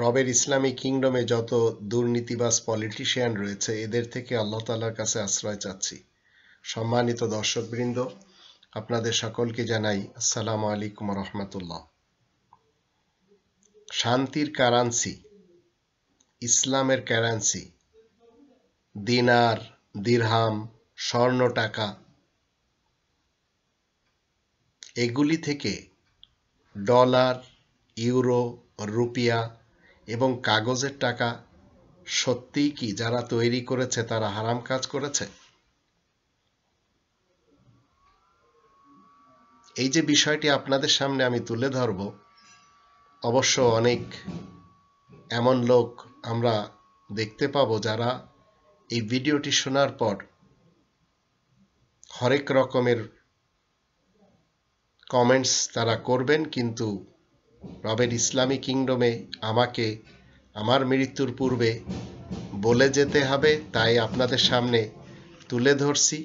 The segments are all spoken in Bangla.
রবের ইসলামী কিংডমে যত দুর্নীতিবাস পলিটিশিয়ান রয়েছে এদের থেকে আল্লাহ তালার কাছে আশ্রয় চাচ্ছি সম্মানিত দর্শক বৃন্দ আপনাদের সকলকে জানাই আসসালাম আলাইকুম রহমতুল্লাহ শান্তির কারান্সি ইসলামের কারান্সি দিনার দিরহাম স্বর্ণ টাকা এগুলি থেকে ডলার ইউরো রুপিয়া এবং কাগজের টাকা সত্যিই কি যারা তৈরি করেছে তারা হারাম কাজ করেছে এই যে বিষয়টি আপনাদের সামনে আমি তুলে ধরব অবশ্য অনেক এমন লোক আমরা দেখতে পাবো যারা এই ভিডিওটি শোনার পর হরেক রকমের কমেন্টস তারা করবেন কিন্তু রবের ইসলামী কিংডমে আমাকে আমার মৃত্যুর পূর্বে বলে যেতে হবে তাই আপনাদের সামনে তুলে ধরছি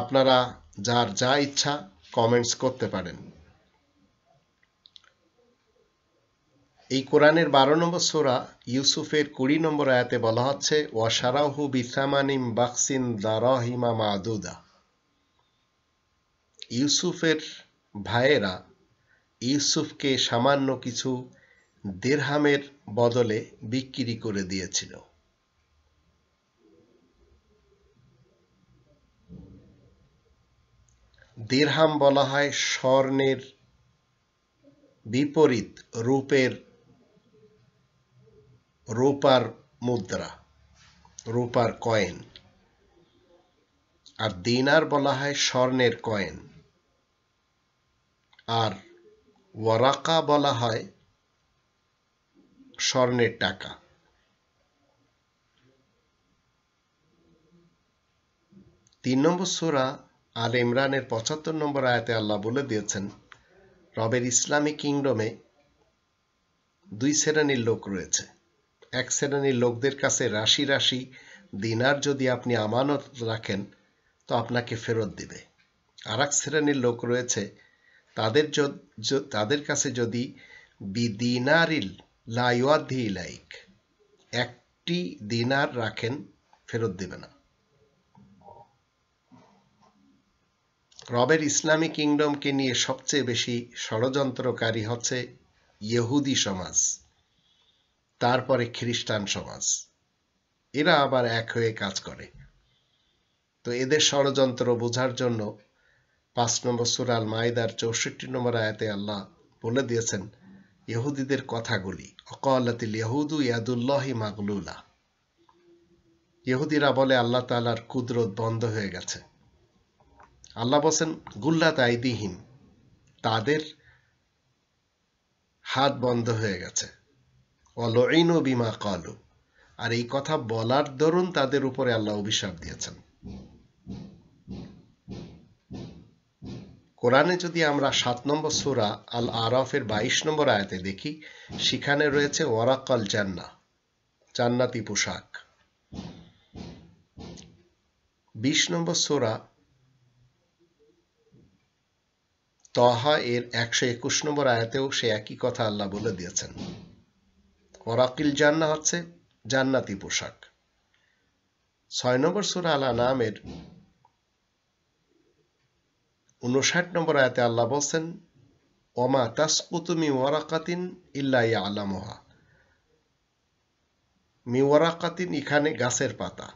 আপনারা যার যা ইচ্ছা কমেন্টস করতে পারেন এই কোরআনের বারো নম্বর সোরা ইউসুফের কুড়ি নম্বর আয়াতে বলা হচ্ছে ওয়াশারাহু বিসামানিম বাকসিন দারহিমা মাদুদা ইউসুফের ভাইয়েরা ইউসুফকে সামান্য কিছু দেরহামের বদলে বিক্রি করে দিয়েছিল দেরহাম বলা হয় স্বর্ণের বিপরীত রূপের রূপার মুদ্রা রূপার কয়েন আর দিনার বলা হয় স্বর্ণের কয়েন আর ওয়ারাকা বলা হয় স্বর্ণের টাকা তিন নম্বর সুরা আল ইমরানের পঁচাত্তর নম্বর আয়তে আল্লাহ বলে দিয়েছেন রবের ইসলামী কিংডমে দুই শ্রেণীর লোক রয়েছে এক শ্রেণীর লোকদের কাছে রাশি রাশি দিনার যদি আপনি আমানত রাখেন তো আপনাকে ফেরত দিবে আর এক শ্রেণীর লোক রয়েছে তাদের তাদের কাছে যদি বিদিনারিল লাইওয়াধি লাইক একটি দিনার রাখেন ফেরত দেবে না রবের ইসলামী কিংডমকে নিয়ে সবচেয়ে বেশি ষড়যন্ত্রকারী হচ্ছে ইহুদি সমাজ তারপরে খ্রিস্টান সমাজ এরা আবার এক হয়ে কাজ করে তো এদের ষড়যন্ত্র বোঝার জন্য পাঁচ নম্বর সুরাল মাইদার চৌষট্টি নম্বর আয়াতে আল্লাহ বলে দিয়েছেন ইহুদিদের কথাগুলি অকালাতিল ইহুদু ইয়াদুল্লাহি মাগলুলা ইহুদিরা বলে আল্লাহ তালার কুদরত বন্ধ হয়ে গেছে আল্লাহ বলছেন গুল্লাত আইদিহীন তাদের হাত বন্ধ হয়ে গেছে অলইন বিমা কলু আর এই কথা বলার দরুন তাদের উপরে আল্লাহ অভিশাপ দিয়েছেন কোরআনে যদি আমরা সাত নম্বর সুরা আল আরফের বাইশ নম্বর আয়াতে দেখি সেখানে রয়েছে ওয়ারাকল জান্না জান্নাতি পোশাক বিশ নম্বর সোরা তহা এর একশো একুশ নম্বর আয়াতেও সে একই কথা আল্লাহ বলে দিয়েছেন ওরাকিল জান্না হচ্ছে জান্নাতি পোশাক ছয় নম্বর সোরা আল্লাহ নামের উনষাট নম্বর আয়াতে আল্লাহ বলছেন ওমা তাসকুতুমি ওয়ারাকাতিন ইল্লা আলামোহা মিওয়ারাকাতিন এখানে গাছের পাতা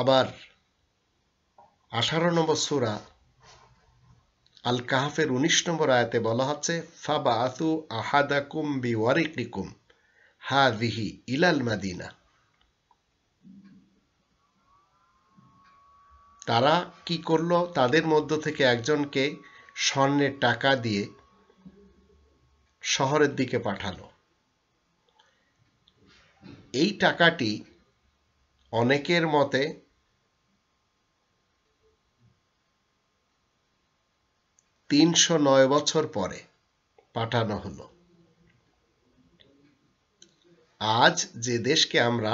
আবার আঠারো নম্বর সুরা আল কাহাফের উনিশ নম্বর আয়াতে বলা হচ্ছে ফাবা আতু আহাদাকুম বিওয়ারিকুম হা দিহি ইলাল মাদিনা তারা কি করলো তাদের মধ্য থেকে একজনকে স্বর্ণের টাকা দিয়ে শহরের দিকে পাঠালো এই টাকাটি অনেকের মতে তিনশো নয় বছর পরে পাঠানো হলো আজ যে দেশকে আমরা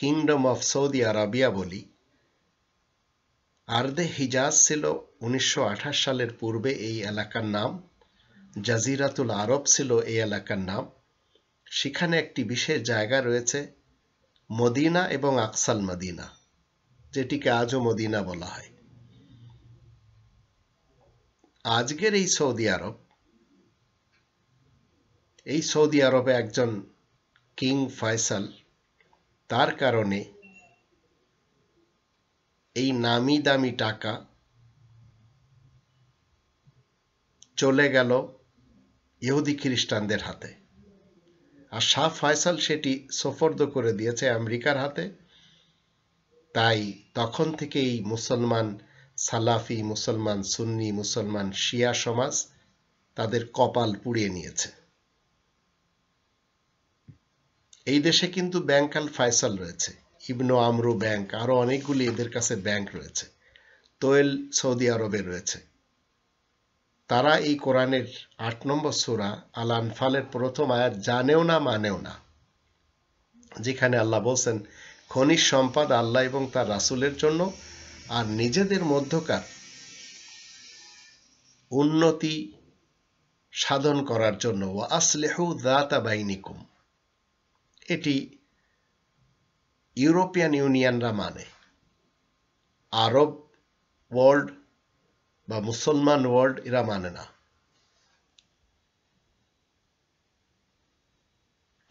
কিংডম অফ সৌদি আরাবিয়া বলি আর্দে হিজাজ ছিল উনিশশো সালের পূর্বে এই এলাকার নাম জাজিরাতুল আরব ছিল এই এলাকার নাম সেখানে একটি বিশেষ জায়গা রয়েছে মদিনা এবং আকসাল মদিনা যেটিকে আজও মদিনা বলা হয় আজকের এই সৌদি আরব এই সৌদি আরবে একজন কিং ফয়সাল তার কারণে এই নামি দামি টাকা চলে গেল ইহুদি খ্রিস্টানদের হাতে আর শাহ ফয়সাল সেটি সোফর্দ করে দিয়েছে আমেরিকার হাতে তাই তখন থেকে এই মুসলমান সালাফি মুসলমান সুন্নি মুসলমান শিয়া সমাজ তাদের কপাল পুড়িয়ে নিয়েছে এই দেশে কিন্তু ব্যাংকাল ফয়সাল রয়েছে ইবনো আমরু ব্যাংক আরও অনেকগুলি এদের কাছে ব্যাংক রয়েছে তোয়েল সৌদি আরবে রয়েছে তারা এই কোরআনের আট নম্বর সুরা আল আনফালের প্রথম আয়াত জানেও না মানেও না যেখানে আল্লাহ বলছেন খনিজ সম্পদ আল্লাহ এবং তার রাসুলের জন্য আর নিজেদের মধ্যকার উন্নতি সাধন করার জন্য ওয়া আসলেহ দাতা বাইনিকুম এটি ইউরোপিয়ান ইউনিয়নরা মানে আরব ওয়ার্ল্ড বা মুসলমান ওয়ার্ল্ড এরা মানে না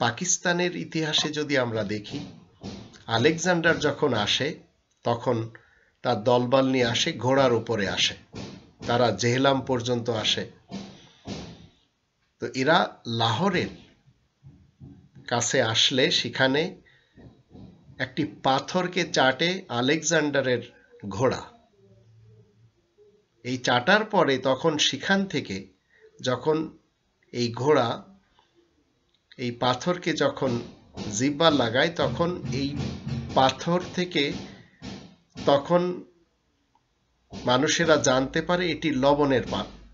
পাকিস্তানের ইতিহাসে যদি আমরা দেখি আলেকজান্ডার যখন আসে তখন তার দলবল নিয়ে আসে ঘোড়ার উপরে আসে তারা জেহলাম পর্যন্ত আসে তো এরা লাহোরের কাছে আসলে সেখানে একটি পাথরকে চাটে আলেকজান্ডারের ঘোড়া এই চাটার পরে তখন সেখান থেকে যখন এই ঘোড়া এই পাথরকে যখন জিব্বা লাগায় তখন এই পাথর থেকে তখন মানুষেরা জানতে পারে এটি লবণের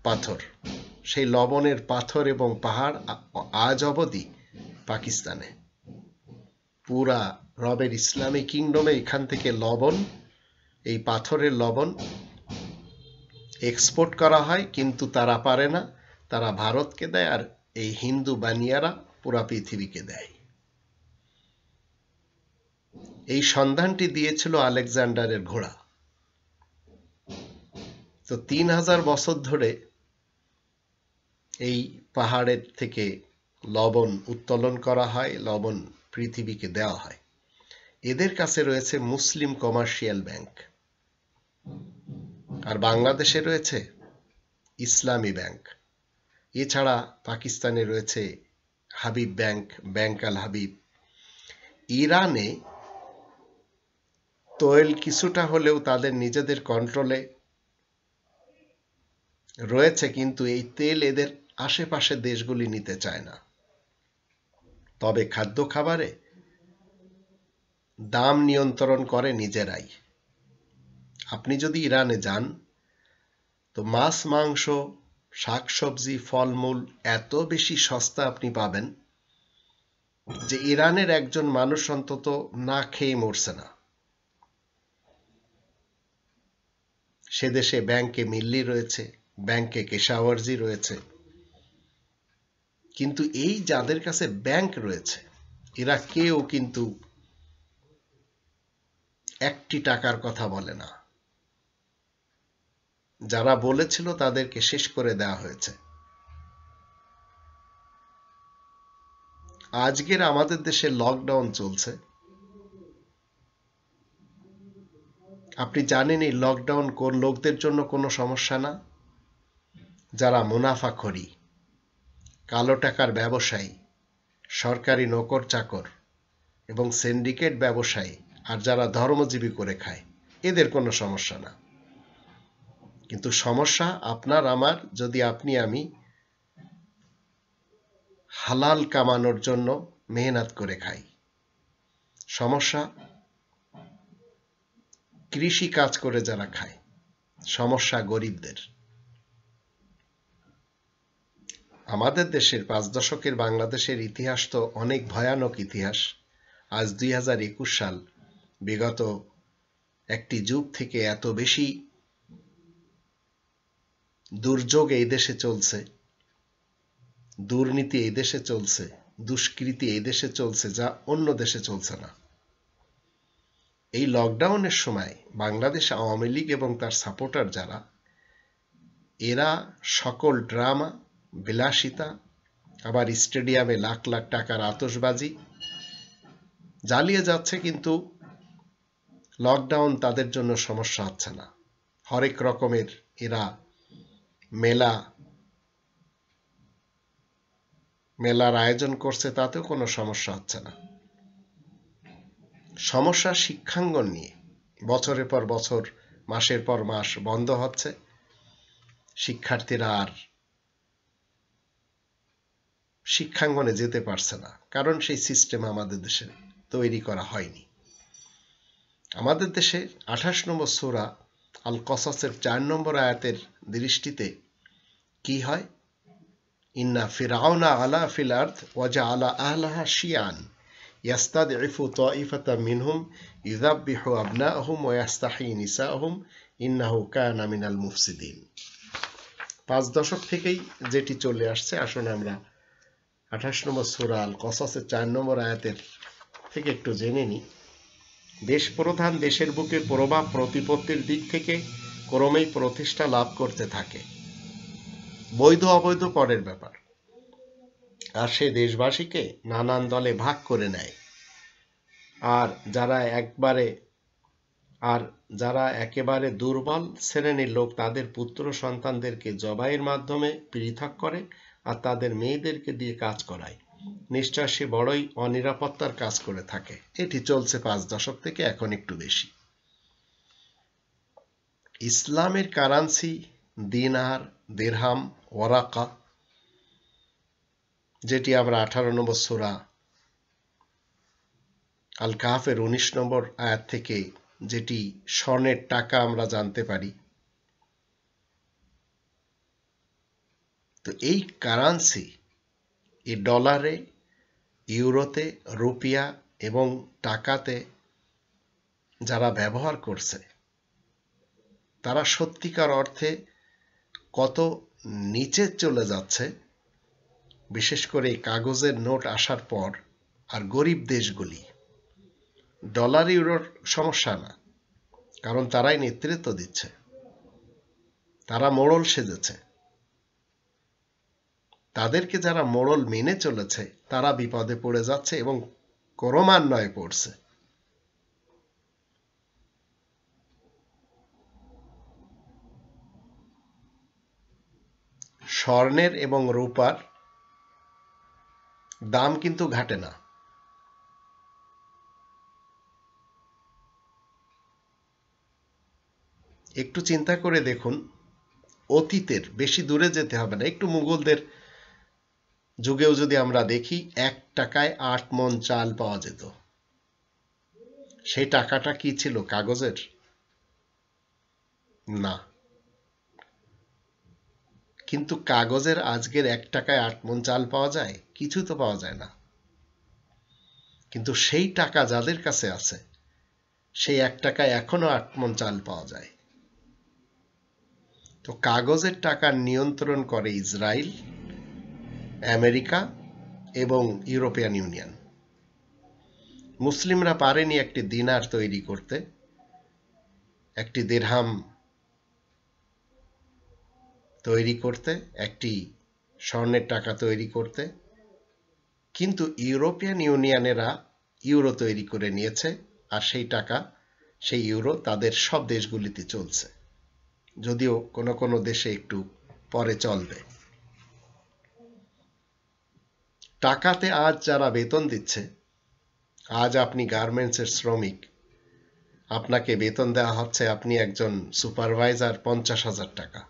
পাথর সেই লবণের পাথর এবং পাহাড় আজ অবধি পাকিস্তানে পুরা রবের ইসলামী কিংডমে এখান থেকে লবণ এই পাথরের লবণ এক্সপোর্ট করা হয় কিন্তু তারা পারে না তারা ভারতকে দেয় আর এই হিন্দু বানিয়ারা পুরা পৃথিবীকে দেয় এই সন্ধানটি দিয়েছিল আলেকজান্ডারের ঘোড়া তো তিন হাজার বছর ধরে এই পাহাড়ের থেকে লবণ উত্তোলন করা হয় লবণ পৃথিবীকে দেওয়া হয় এদের কাছে রয়েছে মুসলিম কমার্শিয়াল ব্যাংক আর বাংলাদেশে রয়েছে ইসলামী ব্যাংক এছাড়া পাকিস্তানে রয়েছে হাবিব ব্যাংক ব্যাংক আল হাবিব ইরানে তৈল কিছুটা হলেও তাদের নিজেদের কন্ট্রোলে রয়েছে কিন্তু এই তেল এদের আশেপাশে দেশগুলি নিতে চায় না তবে খাদ্য খাবারে দাম নিয়ন্ত্রণ করে নিজেরাই আপনি যদি ইরানে যান তো মাছ মাংস শাকসবজি ফলমূল এত বেশি সস্তা আপনি পাবেন যে ইরানের একজন মানুষ অন্তত না খেয়ে মরছে না সে দেশে ব্যাংকে মিল্লি রয়েছে ব্যাংকে কেশাওয়ার্জি রয়েছে কিন্তু এই যাদের কাছে ব্যাংক রয়েছে এরা কেউ কিন্তু একটি টাকার কথা বলে না যারা বলেছিল তাদেরকে শেষ করে দেওয়া হয়েছে আজকের আমাদের দেশে লকডাউন চলছে আপনি জানেন এই লকডাউন কোন লোকদের জন্য কোনো সমস্যা না যারা মুনাফা করি কালো টাকার ব্যবসায়ী সরকারি নকর চাকর এবং সিন্ডিকেট ব্যবসায়ী আর যারা ধর্মজীবী করে খায় এদের কোনো সমস্যা না কিন্তু সমস্যা আপনার আমার যদি আপনি আমি হালাল কামানোর জন্য মেহনত করে খাই সমস্যা কৃষি কাজ করে যারা খায় সমস্যা গরিবদের আমাদের দেশের পাঁচ দশকের বাংলাদেশের ইতিহাস তো অনেক ভয়ানক ইতিহাস আজ দুই সাল বিগত একটি যুগ থেকে এত বেশি দুর্যোগ এই দেশে চলছে দুর্নীতি এই দেশে চলছে দুষ্কৃতি এই দেশে চলছে যা অন্য দেশে চলছে না এই লকডাউনের সময় বাংলাদেশ আওয়ামী লীগ এবং তার সাপোর্টার যারা এরা সকল ড্রামা বিলাসিতা আবার স্টেডিয়ামে লাখ লাখ টাকার আতসবাজি জ্বালিয়ে যাচ্ছে কিন্তু লকডাউন তাদের জন্য সমস্যা হচ্ছে না হরেক রকমের এরা মেলা মেলার আয়োজন করছে তাতেও কোনো সমস্যা হচ্ছে না সমস্যা শিক্ষাঙ্গন নিয়ে বছরের পর বছর মাসের পর মাস বন্ধ হচ্ছে শিক্ষার্থীরা আর শিক্ষাঙ্গনে যেতে পারছে না কারণ সেই সিস্টেম আমাদের দেশে তৈরি করা হয়নি আমাদের দেশে আঠাশ নম্বর সোরা আল কসাসের চার নম্বর আয়াতের দৃষ্টিতে কি হয় ইন্না ফিরাউনা আলা ফিল আর্থ ওয়াজা আলা আহলাহা শিয়ান ইয়াস্তাদ ইফু ইফাতা মিনহুম ইদাব্বিহু আবনাহম ওয়াস্তাহি নিসাহম ইন্নাহু কানা মিনাল মুফসিদিন পাঁচ দশক থেকেই যেটি চলে আসছে আসুন আমরা আঠাশ নম্বর সুরা আল কসাসের চার নম্বর আয়াতের থেকে একটু জেনে নিই দেশপ্রধান দেশের বুকে প্রভাব প্রতিপত্তির দিক থেকে ক্রমেই প্রতিষ্ঠা লাভ করতে থাকে বৈধ অবৈধ করের ব্যাপার আর সে দেশবাসীকে নানান দলে ভাগ করে নেয় আর যারা একবারে আর যারা একেবারে দুর্বল শ্রেণীর লোক তাদের পুত্র সন্তানদেরকে জবাইয়ের মাধ্যমে পৃথক করে আর তাদের মেয়েদেরকে দিয়ে কাজ করায় নিশ্চয় সে বড়ই অনিরাপত্তার কাজ করে থাকে এটি চলছে পাঁচ দশক থেকে এখন একটু বেশি ইসলামের কারান্সি দিনার দেরহাম ওরাকা যেটি আমরা আঠারো নম্বর সোরা আল কাহাফের উনিশ নম্বর আয়াত থেকে যেটি স্বর্ণের টাকা আমরা জানতে পারি তো এই কারান্সি এই ডলারে ইউরোতে রুপিয়া এবং টাকাতে যারা ব্যবহার করছে তারা সত্যিকার অর্থে কত নিচে চলে যাচ্ছে বিশেষ করে কাগজের নোট আসার পর আর গরিব দেশগুলি ডলার ইউরোর সমস্যা না কারণ তারাই নেতৃত্ব দিচ্ছে তারা মোড়ল সেজেছে তাদেরকে যারা মোড়ল মেনে চলেছে তারা বিপদে পড়ে যাচ্ছে এবং ক্রমান্বয়ে পড়ছে স্বর্ণের এবং রূপার দাম কিন্তু ঘাটে না একটু চিন্তা করে দেখুন অতীতের বেশি দূরে যেতে হবে না একটু মুঘলদের যুগেও যদি আমরা দেখি এক টাকায় আট মন চাল পাওয়া যেত সেই টাকাটা কি ছিল কাগজের না কিন্তু কাগজের আজকের এক টাকায় আট মন চাল পাওয়া যায় কিছু তো পাওয়া যায় না কিন্তু সেই টাকা যাদের কাছে আছে সেই এক টাকায় এখনো আট মন চাল পাওয়া যায় তো কাগজের টাকা নিয়ন্ত্রণ করে ইসরায়েল আমেরিকা এবং ইউরোপিয়ান ইউনিয়ন মুসলিমরা পারেনি একটি দিনার তৈরি করতে একটি দেড়হাম তৈরি করতে একটি স্বর্ণের টাকা তৈরি করতে কিন্তু ইউরোপিয়ান ইউনিয়নেরা ইউরো তৈরি করে নিয়েছে আর সেই টাকা সেই ইউরো তাদের সব দেশগুলিতে চলছে যদিও কোনো কোনো দেশে একটু পরে চলবে টাকাতে আজ যারা বেতন দিচ্ছে আজ আপনি গার্মেন্টসের শ্রমিক আপনাকে বেতন দেওয়া হচ্ছে আপনি একজন সুপারভাইজার পঞ্চাশ হাজার টাকা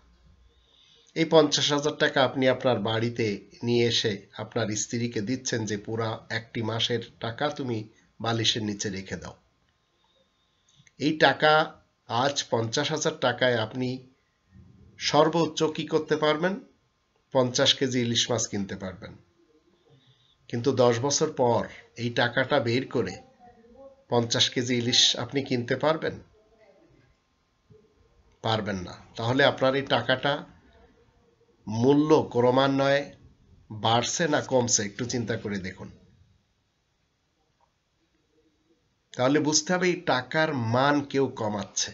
এই পঞ্চাশ হাজার টাকা আপনি আপনার বাড়িতে নিয়ে এসে আপনার স্ত্রীকে দিচ্ছেন যে পুরা একটি মাসের টাকা তুমি বালিশের নিচে রেখে দাও এই টাকা আজ পঞ্চাশ হাজার টাকায় আপনি সর্বোচ্চ কী করতে পারবেন পঞ্চাশ কেজি ইলিশ মাছ কিনতে পারবেন কিন্তু দশ বছর পর এই টাকাটা বের করে পঞ্চাশ কেজি ইলিশ আপনি কিনতে পারবেন পারবেন না তাহলে আপনার এই টাকাটা মূল্য ক্রমান্বয়ে বাড়ছে না কমছে একটু চিন্তা করে দেখুন তাহলে বুঝতে হবে এই টাকার মান কেউ কমাচ্ছে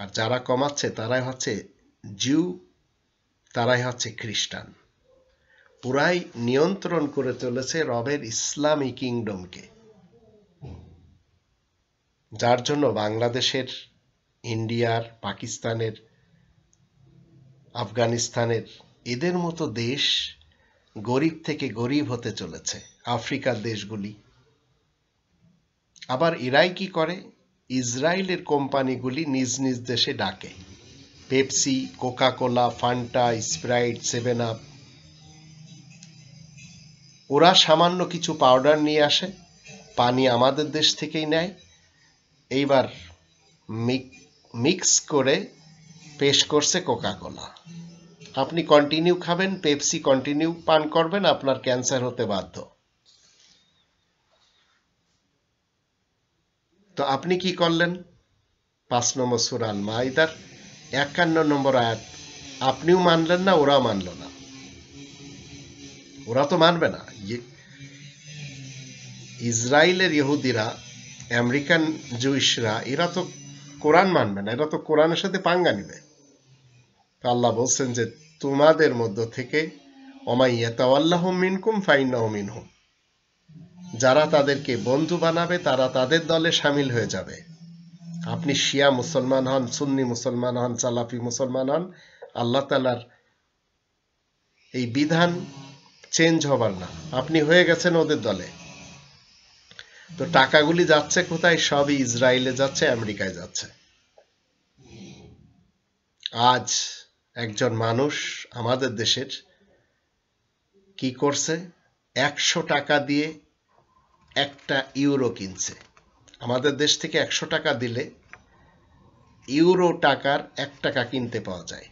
আর যারা কমাচ্ছে তারাই হচ্ছে জিউ তারাই হচ্ছে খ্রিস্টান পুরাই নিয়ন্ত্রণ করে চলেছে রবের ইসলামী কিংডমকে যার জন্য বাংলাদেশের ইন্ডিয়ার পাকিস্তানের আফগানিস্তানের এদের মতো দেশ গরিব থেকে গরিব হতে চলেছে আফ্রিকার দেশগুলি আবার এরাই কি করে ইসরায়েলের কোম্পানিগুলি নিজ নিজ দেশে ডাকে Pepsi Coca Cola Fanta Sprite seven up ওরা সামান্য কিছু পাউডার নিয়ে আসে পানি আমাদের দেশ থেকেই নেয় এইবার মিক্স করে পেশ করছে কোকা কোলা আপনি কন্টিনিউ খাবেন পেপসি কন্টিনিউ পান করবেন আপনার ক্যান্সার হতে বাধ্য তো আপনি কি করলেন পাঁচ নম্বর সুরাল মাইদার একান্ন নম্বর আয়াত আপনিও মানলেন না ওরা মানল না ওরা তো মানবে না ইয়ে, ইসরায়েলের ইহুদিরা আমেরিকান জুইশরা এরা তো কোরআন মানবে না এরা তো কোরআনের সাথে পাঙ্গা নিবে আল্লাহ বলছেন যে তোমাদের মধ্য থেকে যারা তাদেরকে বন্ধু বানাবে তারা তাদের দলে সামিল হয়ে যাবে আপনি শিয়া মুসলমান হন সুন্নি মুসলমান হন সালাফি মুসলমান হন আল্লাহ তালার এই বিধান চেঞ্জ হবার না আপনি হয়ে গেছেন ওদের দলে তো টাকাগুলি যাচ্ছে কোথায় সবই ইসরায়েলে যাচ্ছে আমেরিকায় যাচ্ছে আজ একজন মানুষ আমাদের দেশের কি করছে একশো টাকা দিয়ে একটা ইউরো কিনছে আমাদের দেশ থেকে একশো টাকা দিলে ইউরো টাকার এক টাকা কিনতে পাওয়া যায়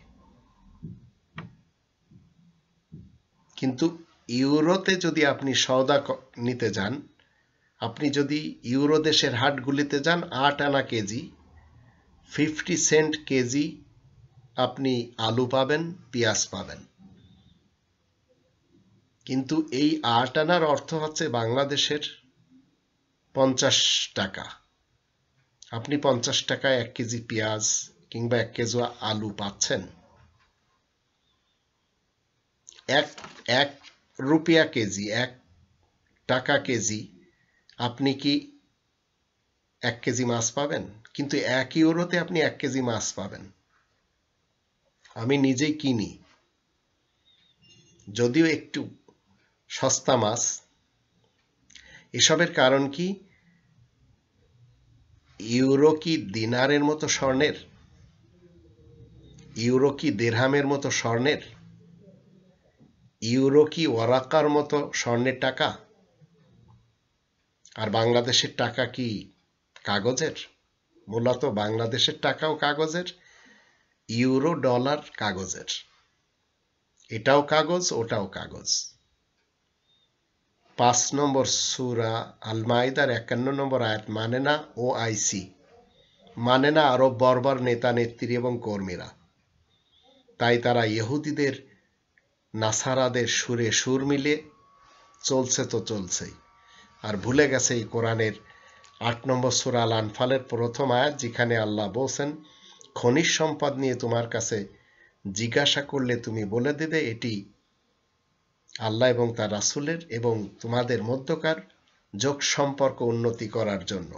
কিন্তু ইউরোতে যদি আপনি সওদা নিতে যান আপনি যদি ইউরো দেশের হাটগুলিতে যান আট আনা কেজি ফিফটি সেন্ট কেজি আপনি আলু পাবেন পেঁয়াজ পাবেন কিন্তু এই আট আনার অর্থ হচ্ছে বাংলাদেশের পঞ্চাশ টাকা আপনি পঞ্চাশ টাকায় এক কেজি পেঁয়াজ কিংবা এক কেজি আলু পাচ্ছেন এক এক রুপিয়া কেজি এক টাকা কেজি আপনি কি এক কেজি মাছ পাবেন কিন্তু এক ইউরোতে আপনি এক কেজি মাছ পাবেন আমি নিজেই কিনি যদিও একটু সস্তা মাছ এসবের কারণ কি ইউরো কি দিনারের মতো স্বর্ণের ইউরো কি দেড়হামের মতো স্বর্ণের ইউরো কি ওয়ারাকার মতো স্বর্ণের টাকা আর বাংলাদেশের টাকা কি কাগজের মূলত বাংলাদেশের টাকাও কাগজের ইউরো ডলার কাগজের এটাও কাগজ ওটাও কাগজ পাঁচ নম্বর সুরা আল একান্ন নম্বর আয়াত মানে না ও আইসি মানে না আরব বর্বর নেতা নেত্রী এবং কর্মীরা তাই তারা ইহুদিদের নাসারাদের সুরে সুর মিলে চলছে তো চলছেই আর ভুলে গেছে এই কোরআনের আট নম্বর সুর আল আনফালের প্রথম আয়াত যেখানে আল্লাহ বলছেন খনিজ সম্পদ নিয়ে তোমার কাছে জিজ্ঞাসা করলে তুমি বলে দেবে এটি আল্লাহ এবং তার রাসুলের এবং তোমাদের মধ্যকার যোগ সম্পর্ক উন্নতি করার জন্য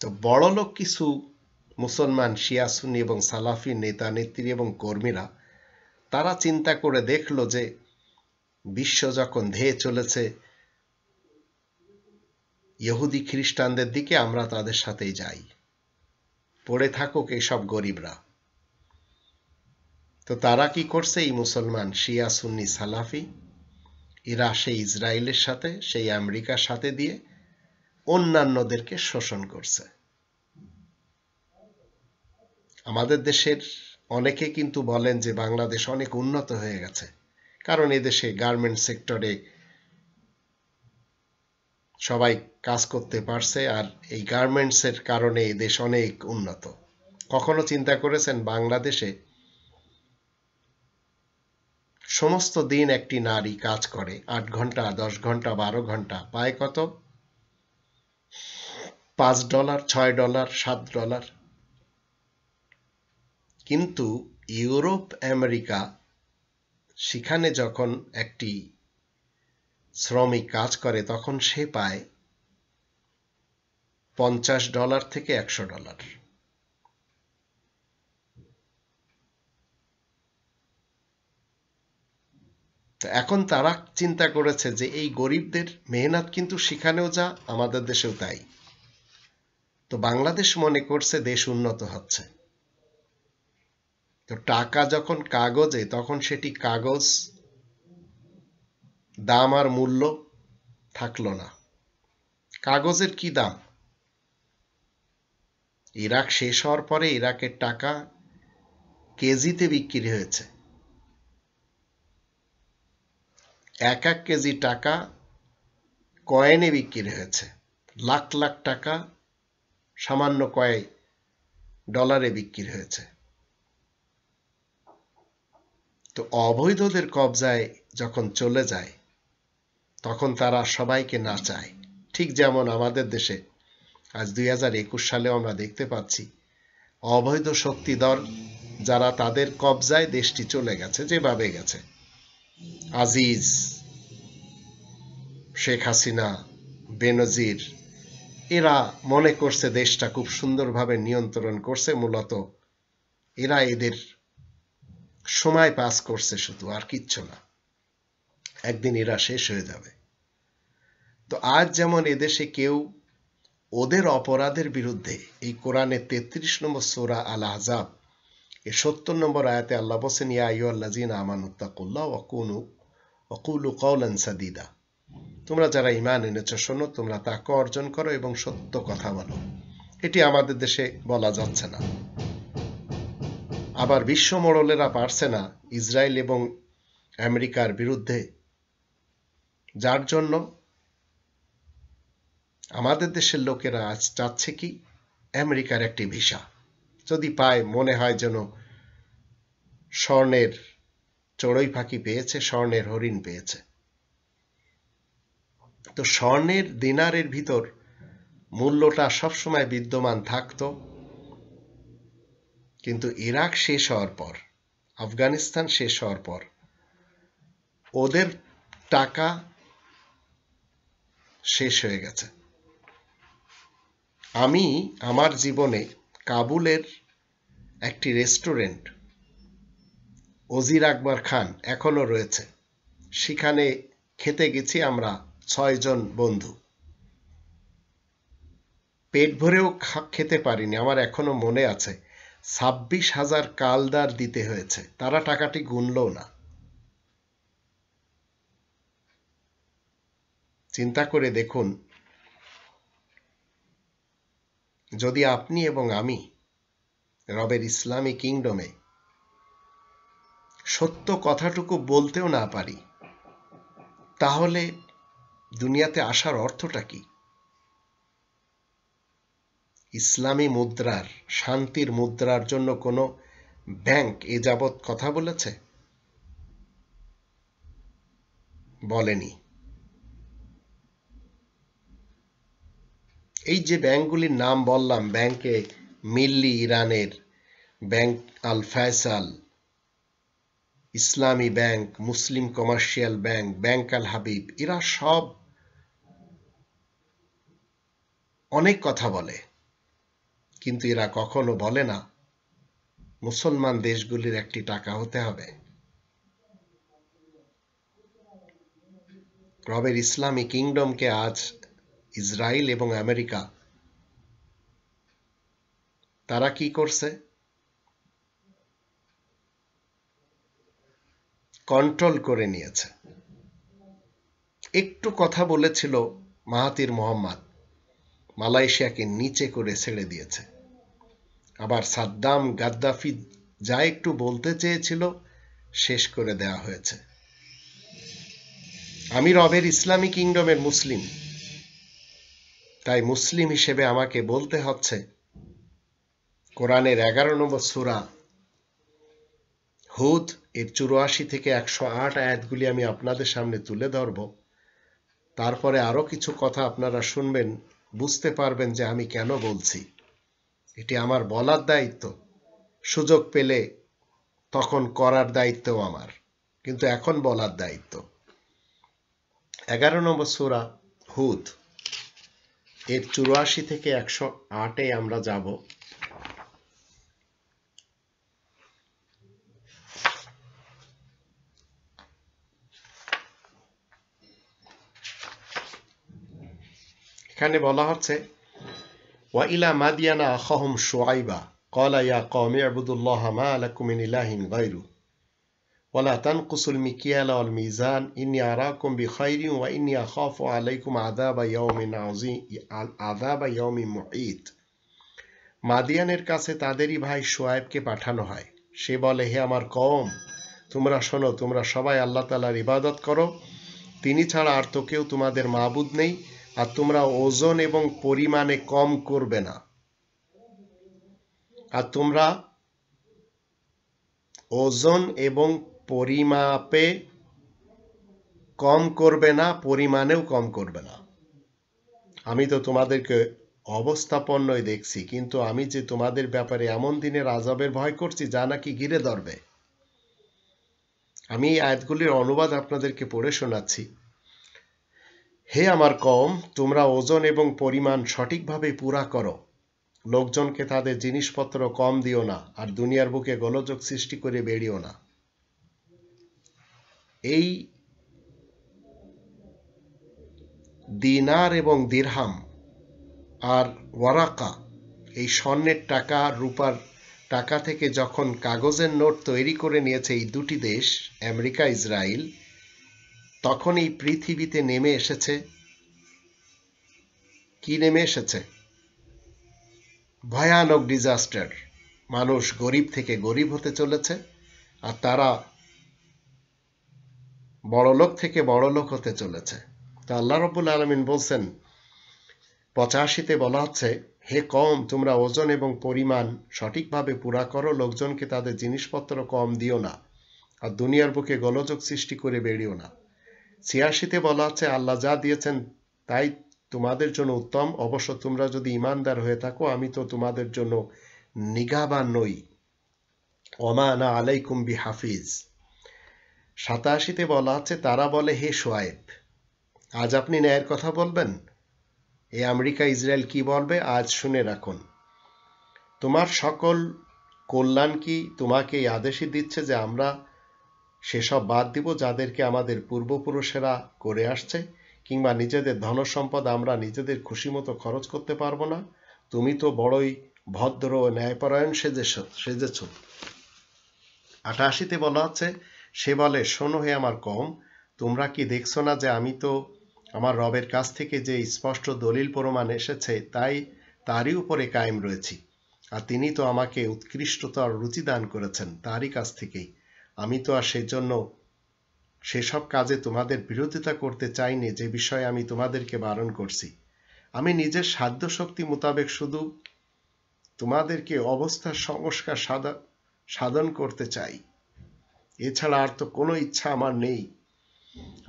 তো বড় লোক কিছু মুসলমান শিয়াসুনি এবং সালাফি নেতা নেত্রী এবং কর্মীরা তারা চিন্তা করে দেখল যে বিশ্ব যখন ধেয়ে চলেছে ইহুদি খ্রিস্টানদের দিকে আমরা তাদের সাথেই যাই পড়ে থাকুক এসব গরিবরা তো তারা কি করছে এই মুসলমান শিয়া সুন্নি সালাফি এরা সেই ইসরায়েলের সাথে সেই আমেরিকার সাথে দিয়ে অন্যান্যদেরকে শোষণ করছে আমাদের দেশের অনেকে কিন্তু বলেন যে বাংলাদেশ অনেক উন্নত হয়ে গেছে কারণ এদেশে গার্মেন্ট সেক্টরে সবাই কাজ করতে পারছে আর এই গার্মেন্টসের কারণে দেশ অনেক উন্নত কখনো চিন্তা করেছেন বাংলাদেশে সমস্ত দিন একটি নারী কাজ করে আট ঘন্টা দশ ঘন্টা বারো ঘন্টা পায় কত পাঁচ ডলার ছয় ডলার সাত ডলার কিন্তু ইউরোপ আমেরিকা সেখানে যখন একটি শ্রমিক কাজ করে তখন সে পায় পঞ্চাশ ডলার থেকে একশো ডলার এখন তারা চিন্তা করেছে যে এই গরিবদের মেহনত কিন্তু সেখানেও যা আমাদের দেশেও তাই তো বাংলাদেশ মনে করছে দেশ উন্নত হচ্ছে তো টাকা যখন কাগজে তখন সেটি কাগজ দাম আর মূল্য থাকলো না কাগজের কি দাম ইরাক শেষ হওয়ার পরে ইরাকের টাকা কেজিতে বিক্রি হয়েছে এক এক কেজি টাকা কয়েনে বিক্রি হয়েছে লাখ লাখ টাকা সামান্য কয় ডলারে বিক্রি হয়েছে তো অবৈধদের কবজায় যখন চলে যায় তখন তারা সবাইকে নাচায় ঠিক যেমন আমাদের দেশে আজ দুই সালেও আমরা দেখতে পাচ্ছি অবৈধ শক্তিধর যারা তাদের কবজায় দেশটি চলে গেছে যেভাবে গেছে আজিজ শেখ হাসিনা বেনজির এরা মনে করছে দেশটা খুব সুন্দরভাবে নিয়ন্ত্রণ করছে মূলত এরা এদের সময় পাস করছে শুধু আর কিচ্ছু না একদিন এরা শেষ হয়ে যাবে তো আজ যেমন এদেশে কেউ ওদের অপরাধের বিরুদ্ধে এই কোরআনে তেত্রিশ নম্বর সোরা আল আজাব এ সত্তর নম্বর আয়াতে আল্লাহ বসেন ইয়া ইউ আল্লাজিন আমানুত্তাকুল্লাহ অকুনু অকুলু কৌলান সাদিদা তোমরা যারা ইমান এনেছ শোনো তোমরা তাকে অর্জন করো এবং সত্য কথা বলো এটি আমাদের দেশে বলা যাচ্ছে না আবার বিশ্ব মোড়লেরা পারছে না ইসরায়েল এবং আমেরিকার বিরুদ্ধে যার জন্য আমাদের দেশের লোকেরা আজ চাচ্ছে কি আমেরিকার একটি ভিসা যদি পায় মনে হয় যেন স্বর্ণের চড়ই ফাঁকি পেয়েছে স্বর্ণের হরিণ পেয়েছে তো স্বর্ণের দিনারের ভিতর মূল্যটা সবসময় বিদ্যমান থাকতো কিন্তু ইরাক শেষ হওয়ার পর আফগানিস্তান শেষ হওয়ার পর ওদের টাকা শেষ হয়ে গেছে আমি আমার জীবনে কাবুলের একটি রেস্টুরেন্ট ওজির আকবর খান এখনও রয়েছে সেখানে খেতে গেছি আমরা ছয়জন বন্ধু পেট ভরেও খেতে পারিনি আমার এখনো মনে আছে ছাব্বিশ হাজার কালদার দিতে হয়েছে তারা টাকাটি গুনল না চিন্তা করে দেখুন যদি আপনি এবং আমি রবের ইসলামী কিংডমে সত্য কথাটুকু বলতেও না পারি তাহলে দুনিয়াতে আসার অর্থটা কি ইসলামী মুদ্রার শান্তির মুদ্রার জন্য কোনো ব্যাংক এ যাবৎ কথা বলেছে বলেনি এই যে ব্যাংকগুলির নাম বললাম ব্যাংকে মিল্লি ইরানের bank Al Faisal Islami bank Muslim commercial bank bank Al Habib এরা সব অনেক কথা বলে কিন্তু এরা কখনো বলে না মুসলমান দেশগুলির একটি টাকা হতে হবে রবের ইসলামী কিংডমকে আজ ইসরায়েল এবং আমেরিকা তারা কি করছে কন্ট্রোল করে নিয়েছে একটু কথা বলেছিল মাহাতির মোহাম্মদ মালয়েশিয়াকে নিচে করে ছেড়ে দিয়েছে আবার সাদ্দাম গাদ্দাফি যা একটু বলতে চেয়েছিল শেষ করে দেয়া হয়েছে আমি রবের ইসলামী কিংডমের মুসলিম তাই মুসলিম হিসেবে আমাকে বলতে হচ্ছে কোরআনের এগারো নম্বর সুরা হুদ এর চুরাশি থেকে একশো আট আয়াতগুলি আমি আপনাদের সামনে তুলে ধরব তারপরে আরও কিছু কথা আপনারা শুনবেন বুঝতে পারবেন যে আমি কেন বলছি এটি আমার বলার দায়িত্ব সুযোগ পেলে তখন করার দায়িত্বও আমার কিন্তু এখন বলার দায়িত্ব এগারো নম্বর সুরা হুদ এর চুরাশি থেকে একশো আটে আমরা যাব এখানে বলা হচ্ছে ওয়াইলা মাদিয়ানা আখাহুম শুআইবা ইয়া মা ইলাহিন ওয়ালা মিজান ইন্নী আরাকুম বিখাইরিন ওয়া আখাফু আলাইকুম মাদিয়ানের কাছে তাদেরই ভাই সোয়াইবকে পাঠানো হয় সে বলে হে আমার কম তোমরা শোনো তোমরা সবাই আল্লাহ তালার ইবাদত করো তিনি ছাড়া আর তো কেউ তোমাদের মাবুদ নেই আর তোমরা ওজন এবং পরিমাণে কম করবে না আর তোমরা ওজন এবং পরিমাপে কম করবে না পরিমাণেও কম করবে না আমি তো তোমাদেরকে অবস্থাপন্নই দেখছি কিন্তু আমি যে তোমাদের ব্যাপারে এমন দিনের আজাবের ভয় করছি যা নাকি ঘিরে ধরবে আমি এই আয়াতগুলির অনুবাদ আপনাদেরকে পড়ে শোনাচ্ছি হে আমার কম তোমরা ওজন এবং পরিমাণ সঠিকভাবে পুরা করো লোকজনকে তাদের জিনিসপত্র কম দিও না আর দুনিয়ার বুকে গোলযোগ সৃষ্টি করে বেরিও না এই দিনার এবং দীর্হাম আর ওয়ারাকা এই স্বর্ণের টাকা রূপার টাকা থেকে যখন কাগজের নোট তৈরি করে নিয়েছে এই দুটি দেশ আমেরিকা ইসরায়েল তখন এই পৃথিবীতে নেমে এসেছে কি নেমে এসেছে ভয়ানক ডিজাস্টার মানুষ গরিব থেকে গরিব হতে চলেছে আর তারা বড়লোক থেকে বড়লোক হতে চলেছে তো আল্লাহ রবুল আলমিন বলছেন পঁচাশিতে বলা হচ্ছে হে কম তোমরা ওজন এবং পরিমাণ সঠিকভাবে পুরা করো লোকজনকে তাদের জিনিসপত্র কম দিও না আর দুনিয়ার বুকে গোলযোগ সৃষ্টি করে বেড়িও না ছিয়াশিতে বলা আছে আল্লাহ যা দিয়েছেন তাই তোমাদের জন্য উত্তম অবশ্য তোমরা যদি ইমানদার হয়ে থাকো আমি তো তোমাদের জন্য নিগাবান নই অমানা আলাইকুম বি হাফিজ সাতাশিতে বলা আছে তারা বলে হে সোয়েব আজ আপনি ন্যায়ের কথা বলবেন এ আমেরিকা ইসরায়েল কি বলবে আজ শুনে রাখুন তোমার সকল কল্যাণ কি তোমাকে এই আদেশই দিচ্ছে যে আমরা সেসব বাদ দিব যাদেরকে আমাদের পূর্বপুরুষেরা করে আসছে কিংবা নিজেদের ধনসম্পদ আমরা নিজেদের খুশি মতো খরচ করতে পারবো না তুমি তো বড়ই ভদ্র ও ন্যায়পরায়ণ সেজেছ সেজেছ আটাশিতে বলা হচ্ছে সে বলে শোনো হে আমার কম তোমরা কি দেখছো না যে আমি তো আমার রবের কাছ থেকে যে স্পষ্ট দলিল প্রমাণ এসেছে তাই তারই উপরে কায়েম রয়েছি আর তিনি তো আমাকে উৎকৃষ্টতর রুচি দান করেছেন তারই কাছ থেকেই আমি তো আর সেই জন্য সেসব কাজে তোমাদের বিরোধিতা করতে চাইনি যে বিষয়ে আমি তোমাদেরকে বারণ করছি আমি নিজের সাধ্য শক্তি মোতাবেক শুধু তোমাদেরকে অবস্থার সংস্কার সাধন করতে চাই এছাড়া আর তো কোনো ইচ্ছা আমার নেই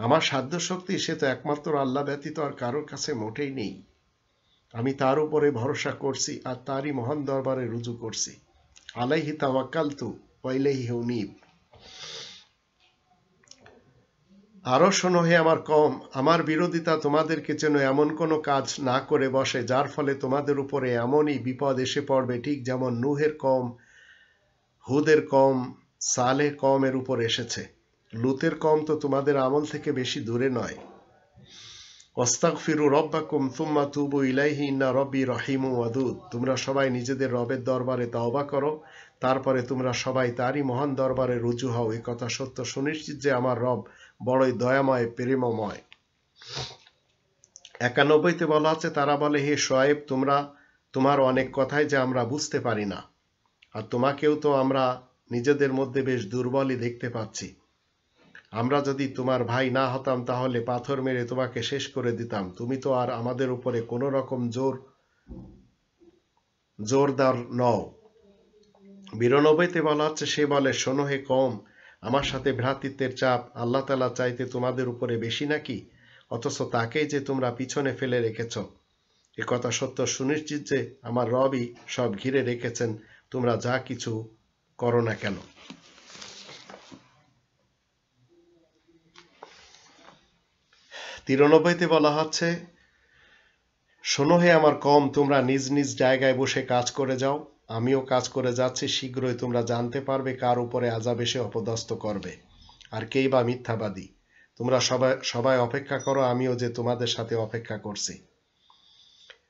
আমার সাধ্য শক্তি সে তো একমাত্র আল্লাহ ব্যতীত আর কারোর কাছে মোটেই নেই আমি তার উপরে ভরসা করছি আর তারই মহান দরবারে রুজু করছি আলাইহি তাওয়াক্কালতু ওয়াইলাইহি হুনিব আরো শোনো হে আমার কম আমার বিরোধিতা তোমাদেরকে যেন এমন কোনো কাজ না করে বসে যার ফলে তোমাদের উপরে এমনই বিপদ এসে পড়বে ঠিক যেমন নুহের কম হুদের কম সালে কমের উপর এসেছে লুতের কম তো তোমাদের আমল থেকে বেশি দূরে নয় অস্তাক ফিরু রব্বা কুম তুম্মা তুবু ইলাইহি ইন্না রব্বি রহিমু ওয়াদুদ তোমরা সবাই নিজেদের রবের দরবারে তাওবা করো তারপরে তোমরা সবাই তারই মহান দরবারে রুজু হও এ কথা সত্য সুনিশ্চিত যে আমার রব বড়ই দয়াময় প্রেমময় একানব্বইতে বলা আছে তারা বলে হে সোয়েব তোমরা তোমার অনেক কথাই যে আমরা বুঝতে পারি না আর তোমাকেও তো আমরা নিজেদের মধ্যে বেশ দুর্বলই দেখতে পাচ্ছি আমরা যদি তোমার ভাই না হতাম তাহলে পাথর মেরে তোমাকে শেষ করে দিতাম তুমি তো আর আমাদের উপরে কোনো রকম জোর জোরদার নও বিরানব্বইতে বলা হচ্ছে সে বলে শোনো হে কম আমার সাথে ভ্রাতৃত্বের চাপ আল্লাহ তালা চাইতে তোমাদের উপরে বেশি নাকি অথচ তাকেই যে তোমরা পিছনে ফেলে রেখেছ এ কথা সত্য সুনিশ্চিত যে আমার রবই সব ঘিরে রেখেছেন তোমরা যা কিছু করো না কেন তিরানব্বইতে বলা হচ্ছে শোনো হে আমার কম তোমরা নিজ নিজ জায়গায় বসে কাজ করে যাও আমিও কাজ করে যাচ্ছি শীঘ্রই তোমরা জানতে পারবে কার উপরে আজাব এসে অপদস্থ করবে আর কেই বা মিথ্যাবাদী তোমরা সবাই সবাই অপেক্ষা করো আমিও যে তোমাদের সাথে অপেক্ষা করছি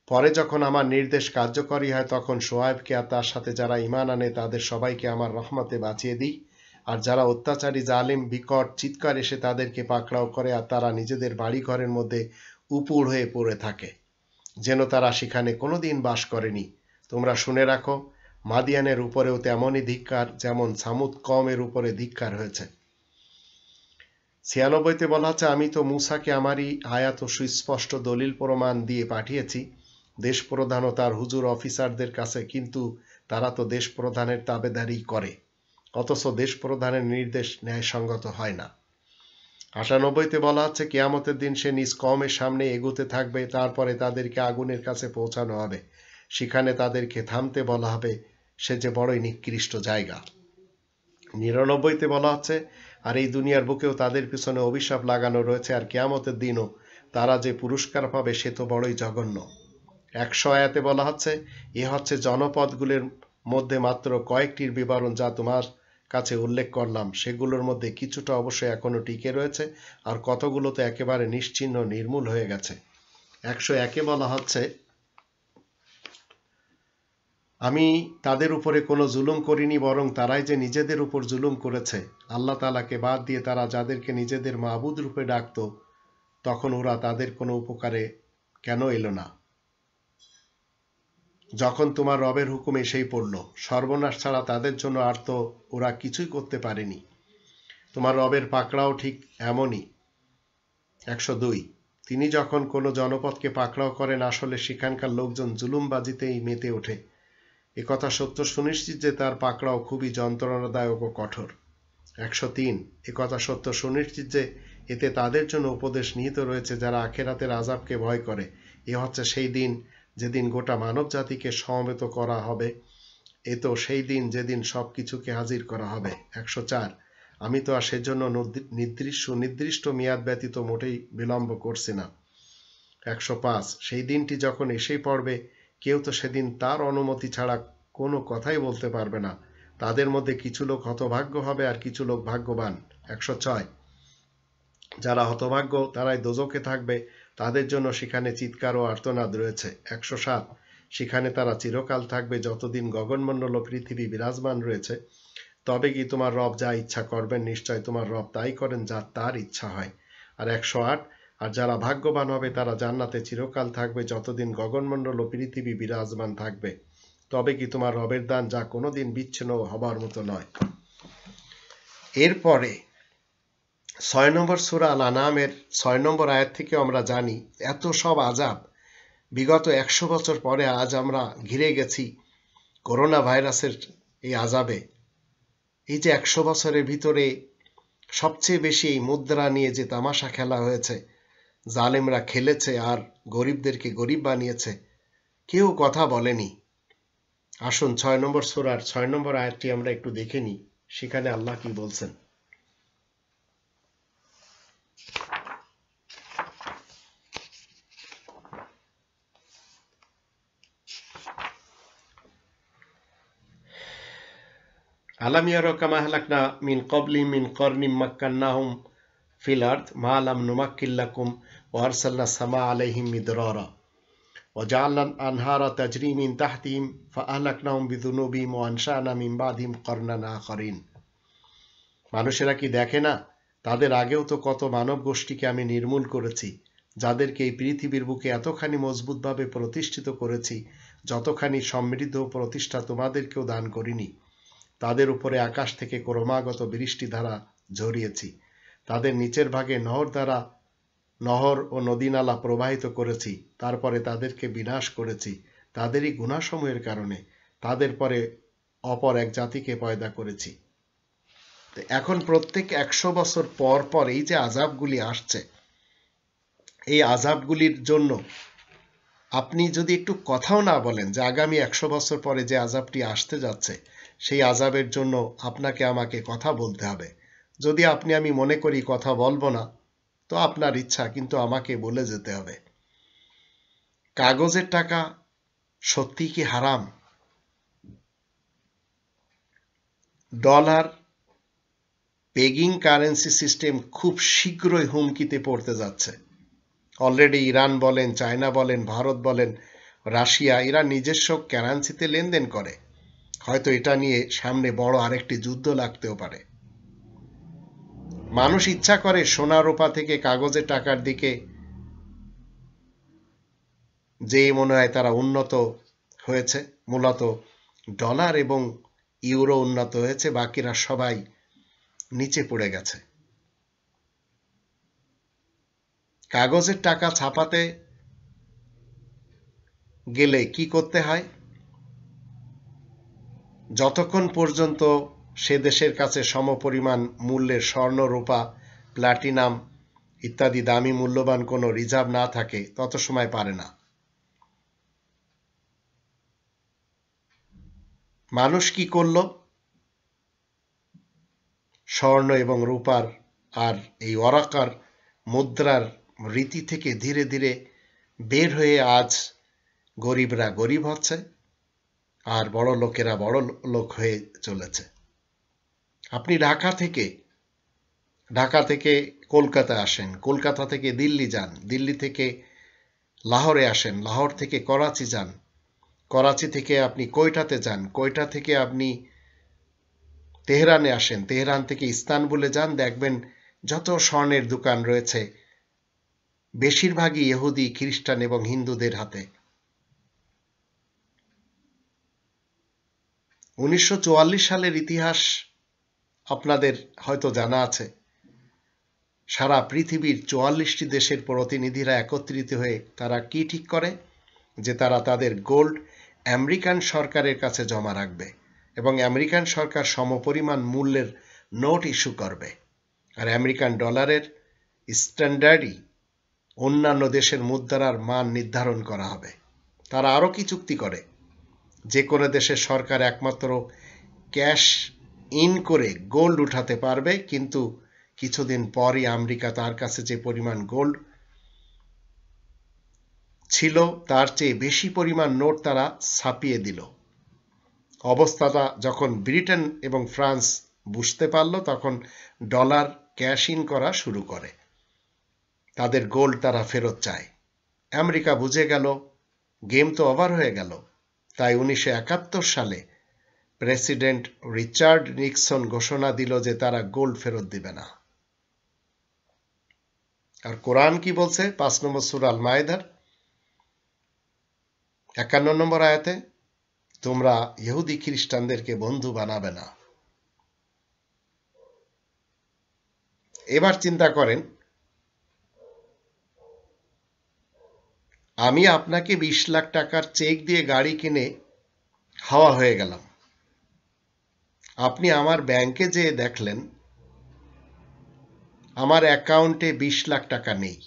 পরে যখন আমার নির্দেশ কার্যকরী হয় তখন সোয়াইবকে আর তার সাথে যারা ইমান আনে তাদের সবাইকে আমার রহমতে বাঁচিয়ে দিই আর যারা অত্যাচারী জালিম বিকট চিৎকার এসে তাদেরকে পাকড়াও করে আর তারা নিজেদের বাড়ি ঘরের মধ্যে উপুড় হয়ে পড়ে থাকে যেন তারা সেখানে কোনোদিন বাস করেনি তোমরা শুনে রাখো মাদিয়ানের উপরেও তেমনই ধিক্কার যেমন সামুদ কমের উপরে ধিক্কার হয়েছে ছিয়ানব্বইতে বলা হচ্ছে আমি তো মুসাকে আমারই আয়াত সুস্পষ্ট দলিল প্রমাণ দিয়ে পাঠিয়েছি দেশ প্রধান ও তার হুজুর অফিসারদের কাছে কিন্তু তারা তো দেশ প্রধানের তাবেদারি করে অথচ দেশ প্রধানের নির্দেশ ন্যায়সঙ্গত হয় না আটানব্বইতে বলা হচ্ছে কেয়ামতের দিন সে নিজ কমের সামনে এগুতে থাকবে তারপরে তাদেরকে আগুনের কাছে পৌঁছানো হবে সেখানে তাদেরকে থামতে বলা হবে সে যে বড়ই নিকৃষ্ট জায়গা নিরানব্বইতে বলা হচ্ছে আর এই দুনিয়ার বুকেও তাদের পিছনে অভিশাপ লাগানো রয়েছে আর কেয়ামতের দিনও তারা যে পুরস্কার পাবে সে তো বড়ই জঘন্য একশো আয়াতে বলা হচ্ছে এ হচ্ছে জনপদগুলির মধ্যে মাত্র কয়েকটির বিবরণ যা তোমার কাছে উল্লেখ করলাম সেগুলোর মধ্যে কিছুটা অবশ্যই এখনও টিকে রয়েছে আর কতগুলো তো একেবারে নিশ্চিহ্ন নির্মূল হয়ে গেছে একশো একে বলা হচ্ছে আমি তাদের উপরে কোনো জুলুম করিনি বরং তারাই যে নিজেদের উপর জুলুম করেছে আল্লাহ তালাকে বাদ দিয়ে তারা যাদেরকে নিজেদের মাহবুদ রূপে ডাকত তখন ওরা তাদের কোনো উপকারে কেন এলো না যখন তোমার রবের হুকুম এসেই পড়ল সর্বনাশ ছাড়া তাদের জন্য আর তো ওরা কিছুই করতে পারেনি তোমার রবের পাকড়াও ঠিক এমনই একশো দুই তিনি যখন কোনো জনপদকে পাকড়াও করেন আসলে সেখানকার লোকজন জুলুমবাজিতেই মেতে ওঠে একথা সত্য সুনিশ্চিত যে তার পাকড়াও খুবই যন্ত্রণাদায়ক ও কঠোর একশো তিন একথা সত্য সুনিশ্চিত যে এতে তাদের জন্য উপদেশ নিহিত রয়েছে যারা আখেরাতের আজাবকে ভয় করে এ হচ্ছে সেই দিন যেদিন গোটা মানব জাতিকে সমবেত করা হবে এ তো সেই দিন যেদিন সব কিছুকে হাজির করা হবে একশো চার আমি তো আর সেজন্য নির্দিষ্ট নির্দিষ্ট মেয়াদ ব্যতীত মোটেই বিলম্ব করছি না একশো পাঁচ সেই দিনটি যখন এসেই পড়বে কেউ তো সেদিন তার অনুমতি ছাড়া কোনো কথাই বলতে পারবে না তাদের মধ্যে কিছু লোক হতভাগ্য হবে আর কিছু লোক ভাগ্যবান একশো ছয় যারা হতভাগ্য তারাই দোজকে থাকবে তাদের জন্য সেখানে চিৎকার ও আর্তনাদ রয়েছে একশো সাত সেখানে তারা চিরকাল থাকবে যতদিন গগনমণ্ডল ও পৃথিবী বিরাজমান রয়েছে তবে কি তোমার রব যা ইচ্ছা করবেন নিশ্চয় তোমার রব তাই করেন যা তার ইচ্ছা হয় আর একশো আট আর যারা ভাগ্যবান হবে তারা জান্নাতে চিরকাল থাকবে যতদিন গগনমণ্ডল ও পৃথিবী বিরাজমান থাকবে তবে কি তোমার রবের দান যা কোনোদিন বিচ্ছিন্ন হবার মতো নয় এরপরে ছয় নম্বর সুরা আল আনামের ছয় নম্বর আয়াত থেকে আমরা জানি এত সব আজাব বিগত একশো বছর পরে আজ আমরা ঘিরে গেছি করোনা ভাইরাসের এই আজাবে এই যে একশো বছরের ভিতরে সবচেয়ে বেশি এই মুদ্রা নিয়ে যে তামাশা খেলা হয়েছে জালেমরা খেলেছে আর গরিবদেরকে গরিব বানিয়েছে কেউ কথা বলেনি আসুন ছয় নম্বর সোরার ছয় নম্বর আয়াতটি আমরা একটু দেখে নিই সেখানে আল্লাহ কি বলছেন আলামিয়ার ইয়ারা হালাকনা মিন কবলি মিন করনিম মাক্কান্না ফিল আর্থ মা আলাম নুমাক্কিল্লাকুম وأرسلنا السماء عليهم مدرارا وجعلنا أنهار تجري من تحتهم فأهلكناهم بذنوبهم وأنشأنا من بعدهم قرنا آخرين মানুষেরা কি দেখে না তাদের আগেও তো কত মানব গোষ্ঠীকে আমি নির্মূল করেছি যাদেরকে এই পৃথিবীর বুকে এতখানি মজবুতভাবে প্রতিষ্ঠিত করেছি যতখানি সমৃদ্ধ প্রতিষ্ঠা তোমাদেরকেও দান করিনি তাদের উপরে আকাশ থেকে ক্রমাগত বৃষ্টি দ্বারা ঝরিয়েছি তাদের নিচের ভাগে নহর দ্বারা নহর ও নদীনালা প্রবাহিত করেছি তারপরে তাদেরকে বিনাশ করেছি তাদেরই গুণাসমূহের কারণে তাদের পরে অপর এক জাতিকে পয়দা করেছি এখন প্রত্যেক একশো বছর পর পর এই যে আজাবগুলি আসছে এই আজাবগুলির জন্য আপনি যদি একটু কথাও না বলেন যে আগামী একশো বছর পরে যে আজাবটি আসতে যাচ্ছে সেই আজাবের জন্য আপনাকে আমাকে কথা বলতে হবে যদি আপনি আমি মনে করি কথা বলবো না তো আপনার ইচ্ছা কিন্তু আমাকে বলে যেতে হবে কাগজের টাকা সত্যি কি হারাম ডলার পেগিং কারেন্সি সিস্টেম খুব শীঘ্রই হুমকিতে পড়তে যাচ্ছে অলরেডি ইরান বলেন চায়না বলেন ভারত বলেন রাশিয়া এরা নিজস্ব কারেন্সিতে লেনদেন করে হয়তো এটা নিয়ে সামনে বড় আরেকটি যুদ্ধ লাগতেও পারে মানুষ ইচ্ছা করে সোনা রূপা থেকে কাগজে টাকার দিকে যেই মনে হয় তারা উন্নত হয়েছে মূলত ডলার এবং ইউরো উন্নত হয়েছে বাকিরা সবাই নিচে পড়ে গেছে কাগজের টাকা ছাপাতে গেলে কি করতে হয় যতক্ষণ পর্যন্ত সে দেশের কাছে সমপরিমাণ মূল্যের স্বর্ণ রূপা প্লাটিনাম ইত্যাদি দামি মূল্যবান কোনো রিজার্ভ না থাকে তত সময় পারে না মানুষ কি করল স্বর্ণ এবং রূপার আর এই অরাকার মুদ্রার রীতি থেকে ধীরে ধীরে বের হয়ে আজ গরিবরা গরিব হচ্ছে আর বড় লোকেরা বড় লোক হয়ে চলেছে আপনি ঢাকা থেকে ঢাকা থেকে কলকাতা আসেন কলকাতা থেকে দিল্লি যান দিল্লি থেকে লাহোরে আসেন লাহোর থেকে করাচি যান করাচি থেকে আপনি কয়টাতে যান কয়টা থেকে আপনি তেহরানে আসেন তেহরান থেকে ইস্তানবুলে যান দেখবেন যত স্বর্ণের দোকান রয়েছে বেশিরভাগই ইহুদি খ্রিস্টান এবং হিন্দুদের হাতে উনিশশো সালের ইতিহাস আপনাদের হয়তো জানা আছে সারা পৃথিবীর চুয়াল্লিশটি দেশের প্রতিনিধিরা একত্রিত হয়ে তারা কি ঠিক করে যে তারা তাদের গোল্ড আমেরিকান সরকারের কাছে জমা রাখবে এবং আমেরিকান সরকার সমপরিমাণ মূল্যের নোট ইস্যু করবে আর আমেরিকান ডলারের স্ট্যান্ডার্ডই অন্যান্য দেশের মুদ্রার মান নির্ধারণ করা হবে তারা আরও কি চুক্তি করে যে কোনো দেশের সরকার একমাত্র ক্যাশ ইন করে গোল্ড উঠাতে পারবে কিন্তু কিছুদিন পরই আমেরিকা তার কাছে যে পরিমাণ গোল্ড ছিল তার চেয়ে বেশি পরিমাণ নোট তারা ছাপিয়ে দিল অবস্থাটা যখন ব্রিটেন এবং ফ্রান্স বুঝতে পারল তখন ডলার ক্যাশ ইন করা শুরু করে তাদের গোল্ড তারা ফেরত চায় আমেরিকা বুঝে গেল গেম তো ওভার হয়ে গেল তাই উনিশশো সালে প্রেসিডেন্ট রিচার্ড নিক্সন ঘোষণা দিল যে তারা গোল্ড ফেরত দিবে না আর কোরআন কি বলছে পাঁচ নম্বর সুরাল মায়েদার একান্ন নম্বর আয়াতে তোমরা ইহুদি খ্রিস্টানদেরকে বন্ধু বানাবে না এবার চিন্তা করেন আমি আপনাকে বিশ লাখ টাকার চেক দিয়ে গাড়ি কিনে হাওয়া হয়ে গেলাম আপনি আমার ব্যাংকে যেয়ে দেখলেন আমার অ্যাকাউন্টে বিশ লাখ টাকা নেই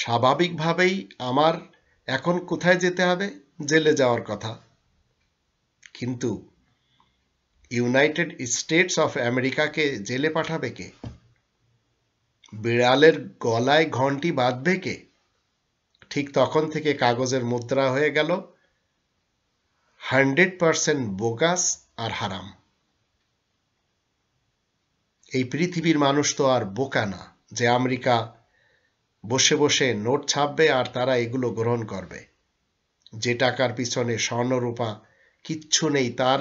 স্বাভাবিকভাবেই আমার এখন কোথায় যেতে হবে জেলে যাওয়ার কথা কিন্তু ইউনাইটেড স্টেটস অফ আমেরিকাকে জেলে পাঠাবে কে বিড়ালের গলায় ঘন্টি বাঁধবে কে ঠিক তখন থেকে কাগজের মুদ্রা হয়ে গেল হান্ড্রেড পারসেন্ট বোগাস আর হারাম এই পৃথিবীর মানুষ তো আর বোকা না যে আমেরিকা বসে বসে নোট ছাপবে আর তারা এগুলো গ্রহণ করবে যে টাকার পিছনে স্বর্ণরূপা কিচ্ছু নেই তার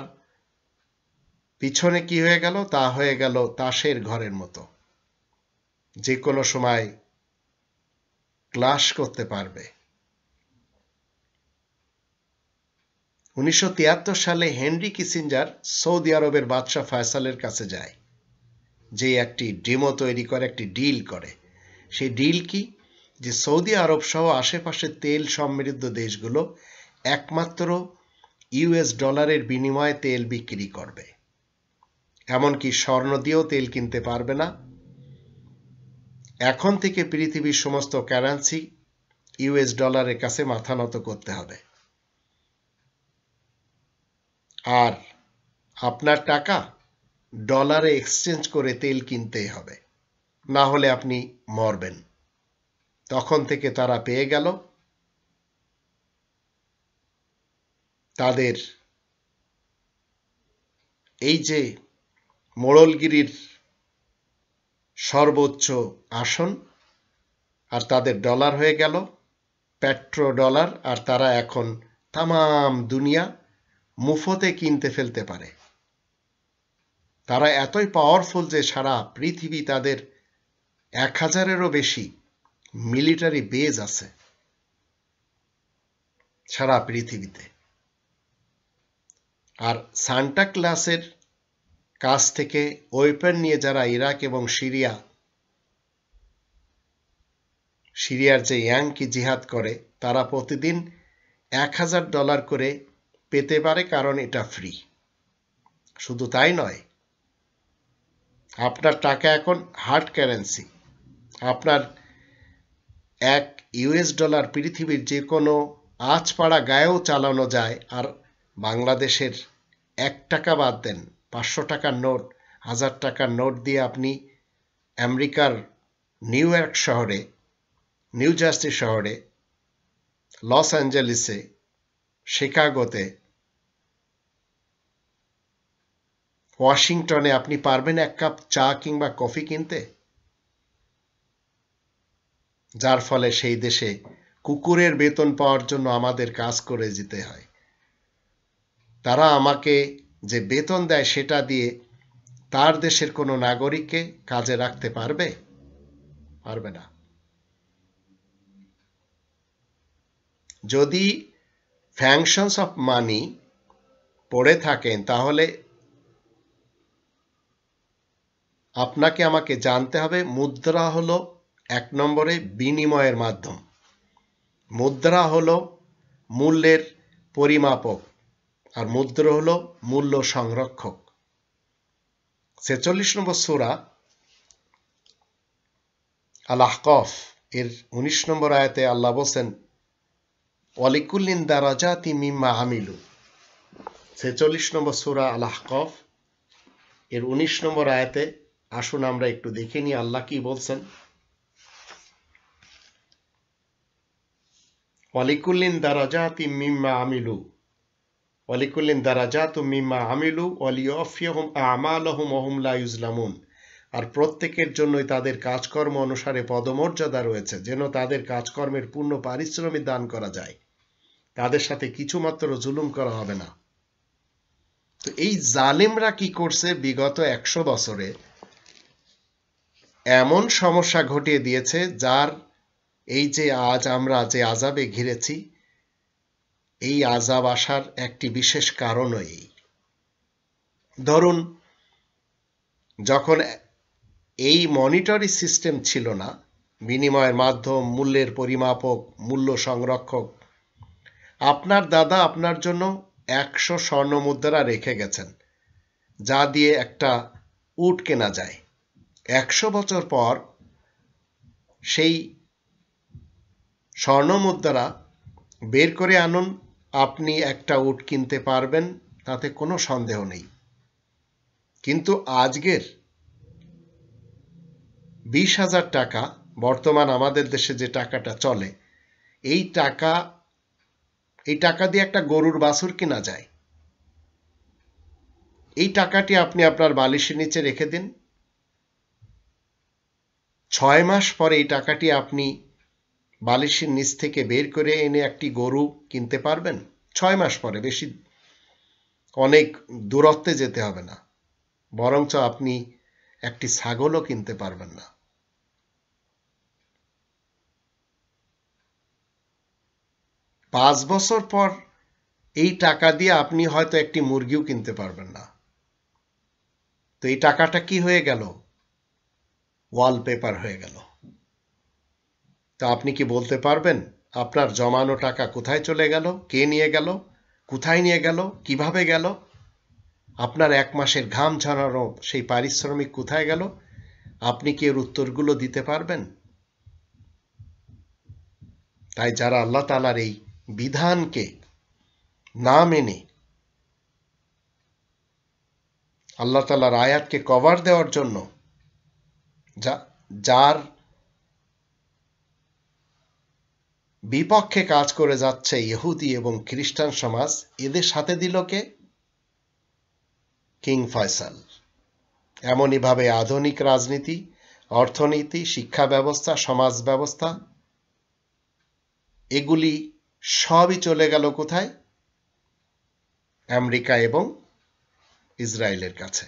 পিছনে কি হয়ে গেল তা হয়ে গেল তাসের ঘরের মতো যে কোনো সময় ক্লাস করতে পারবে উনিশশো সালে হেনরি কিসিঞ্জার সৌদি আরবের বাদশাহ ফয়সালের কাছে যায় যে একটি ডিমো তৈরি করে একটি ডিল করে সেই ডিল কি যে সৌদি আরব সহ আশেপাশে তেল সমৃদ্ধ দেশগুলো একমাত্র ইউএস ডলারের বিনিময়ে তেল বিক্রি করবে এমনকি স্বর্ণ দিয়েও তেল কিনতে পারবে না এখন থেকে পৃথিবীর সমস্ত কারেন্সি ইউএস ডলারের কাছে মাথা নত করতে হবে আর আপনার টাকা ডলারে এক্সচেঞ্জ করে তেল কিনতেই হবে না হলে আপনি মরবেন তখন থেকে তারা পেয়ে গেল তাদের এই যে মোড়লগিরির সর্বোচ্চ আসন আর তাদের ডলার হয়ে গেল পেট্রো ডলার আর তারা এখন তাম দুনিয়া মুফতে কিনতে ফেলতে পারে তারা এতই পাওয়ারফুল যে সারা পৃথিবী তাদের এক হাজারেরও বেশি মিলিটারি বেজ আছে সারা পৃথিবীতে আর সান্টা ক্লাসের কাছ থেকে ওয়েপেন নিয়ে যারা ইরাক এবং সিরিয়া সিরিয়ার যে ইয়াংকি জিহাদ করে তারা প্রতিদিন এক হাজার ডলার করে পেতে পারে কারণ এটা ফ্রি শুধু তাই নয় আপনার টাকা এখন হার্ড কারেন্সি আপনার এক ইউএস ডলার পৃথিবীর যে কোনো আজপাড়া গায়েও চালানো যায় আর বাংলাদেশের এক টাকা বাদ দেন পাঁচশো টাকার নোট হাজার টাকার নোট দিয়ে আপনি আমেরিকার নিউ ইয়র্ক শহরে নিউ জার্সি শহরে লস অ্যাঞ্জেলিসে শিকাগোতে ওয়াশিংটনে আপনি পারবেন এক কাপ চা কিংবা কফি কিনতে যার ফলে সেই দেশে কুকুরের বেতন পাওয়ার জন্য আমাদের কাজ করে যেতে হয় তারা আমাকে যে বেতন দেয় সেটা দিয়ে তার দেশের কোনো নাগরিককে কাজে রাখতে পারবে পারবে না যদি ফ্যাংশনস অফ মানি পড়ে থাকেন তাহলে আপনাকে আমাকে জানতে হবে মুদ্রা হলো এক নম্বরে বিনিময়ের মাধ্যম মুদ্রা হলো মূল্যের পরিমাপক আর মুদ্রা হলো মূল্য সংরক্ষক ছেচল্লিশ নম্বর সুরা আল আহকফ এর উনিশ নম্বর আয়াতে আল্লাহ বলছেন অলিকুল্লিন দারাজাতি তিমি মাহামিলু ছেচল্লিশ নম্বর সুরা আল্লাহ কফ এর উনিশ নম্বর আয়াতে আসুন আমরা একটু দেখে নিই আল্লাহ কি বলছেন ওয়ালিকুল্লিন দারাজাতি মিম্মা আমিলু ওয়ালিকুল্লিন দারাজাতু মিম্মা আমিলু ওয়ালিয়ফিয়াহুম আমাল হুম অহমলা ইউজলামুন আর প্রত্যেকের জন্যই তাদের কাজকর্ম অনুসারে পদমর্যাদা রয়েছে যেন তাদের কাজকর্মের পূর্ণ পারিশ্রমিক দান করা যায় তাদের সাথে কিছু মাত্র জুলুম করা হবে না তো এই জালেমরা কি করছে বিগত একশো বছরে এমন সমস্যা ঘটিয়ে দিয়েছে যার এই যে আজ আমরা যে আজাবে ঘিরেছি এই আজাব আসার একটি বিশেষ কারণ এই ধরুন যখন এই মনিটরি সিস্টেম ছিল না বিনিময়ের মাধ্যম মূল্যের পরিমাপক মূল্য সংরক্ষক আপনার দাদা আপনার জন্য একশো স্বর্ণ মুদ্রা রেখে গেছেন যা দিয়ে একটা উট কেনা যায় একশো বছর পর সেই স্বর্ণ মুদ্রা বের করে আনুন আপনি একটা উট কিনতে পারবেন তাতে কোনো সন্দেহ নেই কিন্তু আজকের বিশ হাজার টাকা বর্তমান আমাদের দেশে যে টাকাটা চলে এই টাকা এই টাকা দিয়ে একটা গরুর বাছুর কেনা যায় এই টাকাটি আপনি আপনার বালিশের নিচে রেখে দিন ছয় মাস পরে এই টাকাটি আপনি বালিশের নিচ থেকে বের করে এনে একটি গরু কিনতে পারবেন ছয় মাস পরে বেশি অনেক দূরত্বে যেতে হবে না বরঞ্চ আপনি একটি ছাগলও কিনতে পারবেন না পাঁচ বছর পর এই টাকা দিয়ে আপনি হয়তো একটি মুরগিও কিনতে পারবেন না তো এই টাকাটা কি হয়ে গেল ওয়ালপেপার হয়ে গেল তো আপনি কি বলতে পারবেন আপনার জমানো টাকা কোথায় চলে গেল কে নিয়ে গেল কোথায় নিয়ে গেল কিভাবে গেল আপনার এক মাসের ঘাম ঝরানো সেই পারিশ্রমিক কোথায় গেল আপনি কি এর উত্তরগুলো দিতে পারবেন তাই যারা আল্লাহ তালার এই বিধানকে না মেনে আল্লাহ তালার আয়াতকে কভার দেওয়ার জন্য যার বিপক্ষে কাজ করে যাচ্ছে ইহুদি এবং খ্রিস্টান সমাজ এদের সাথে দিল কে কিং ফয়সাল এমনইভাবে আধুনিক রাজনীতি অর্থনীতি শিক্ষা ব্যবস্থা সমাজ ব্যবস্থা এগুলি সবই চলে গেল কোথায় আমেরিকা এবং ইসরায়েলের কাছে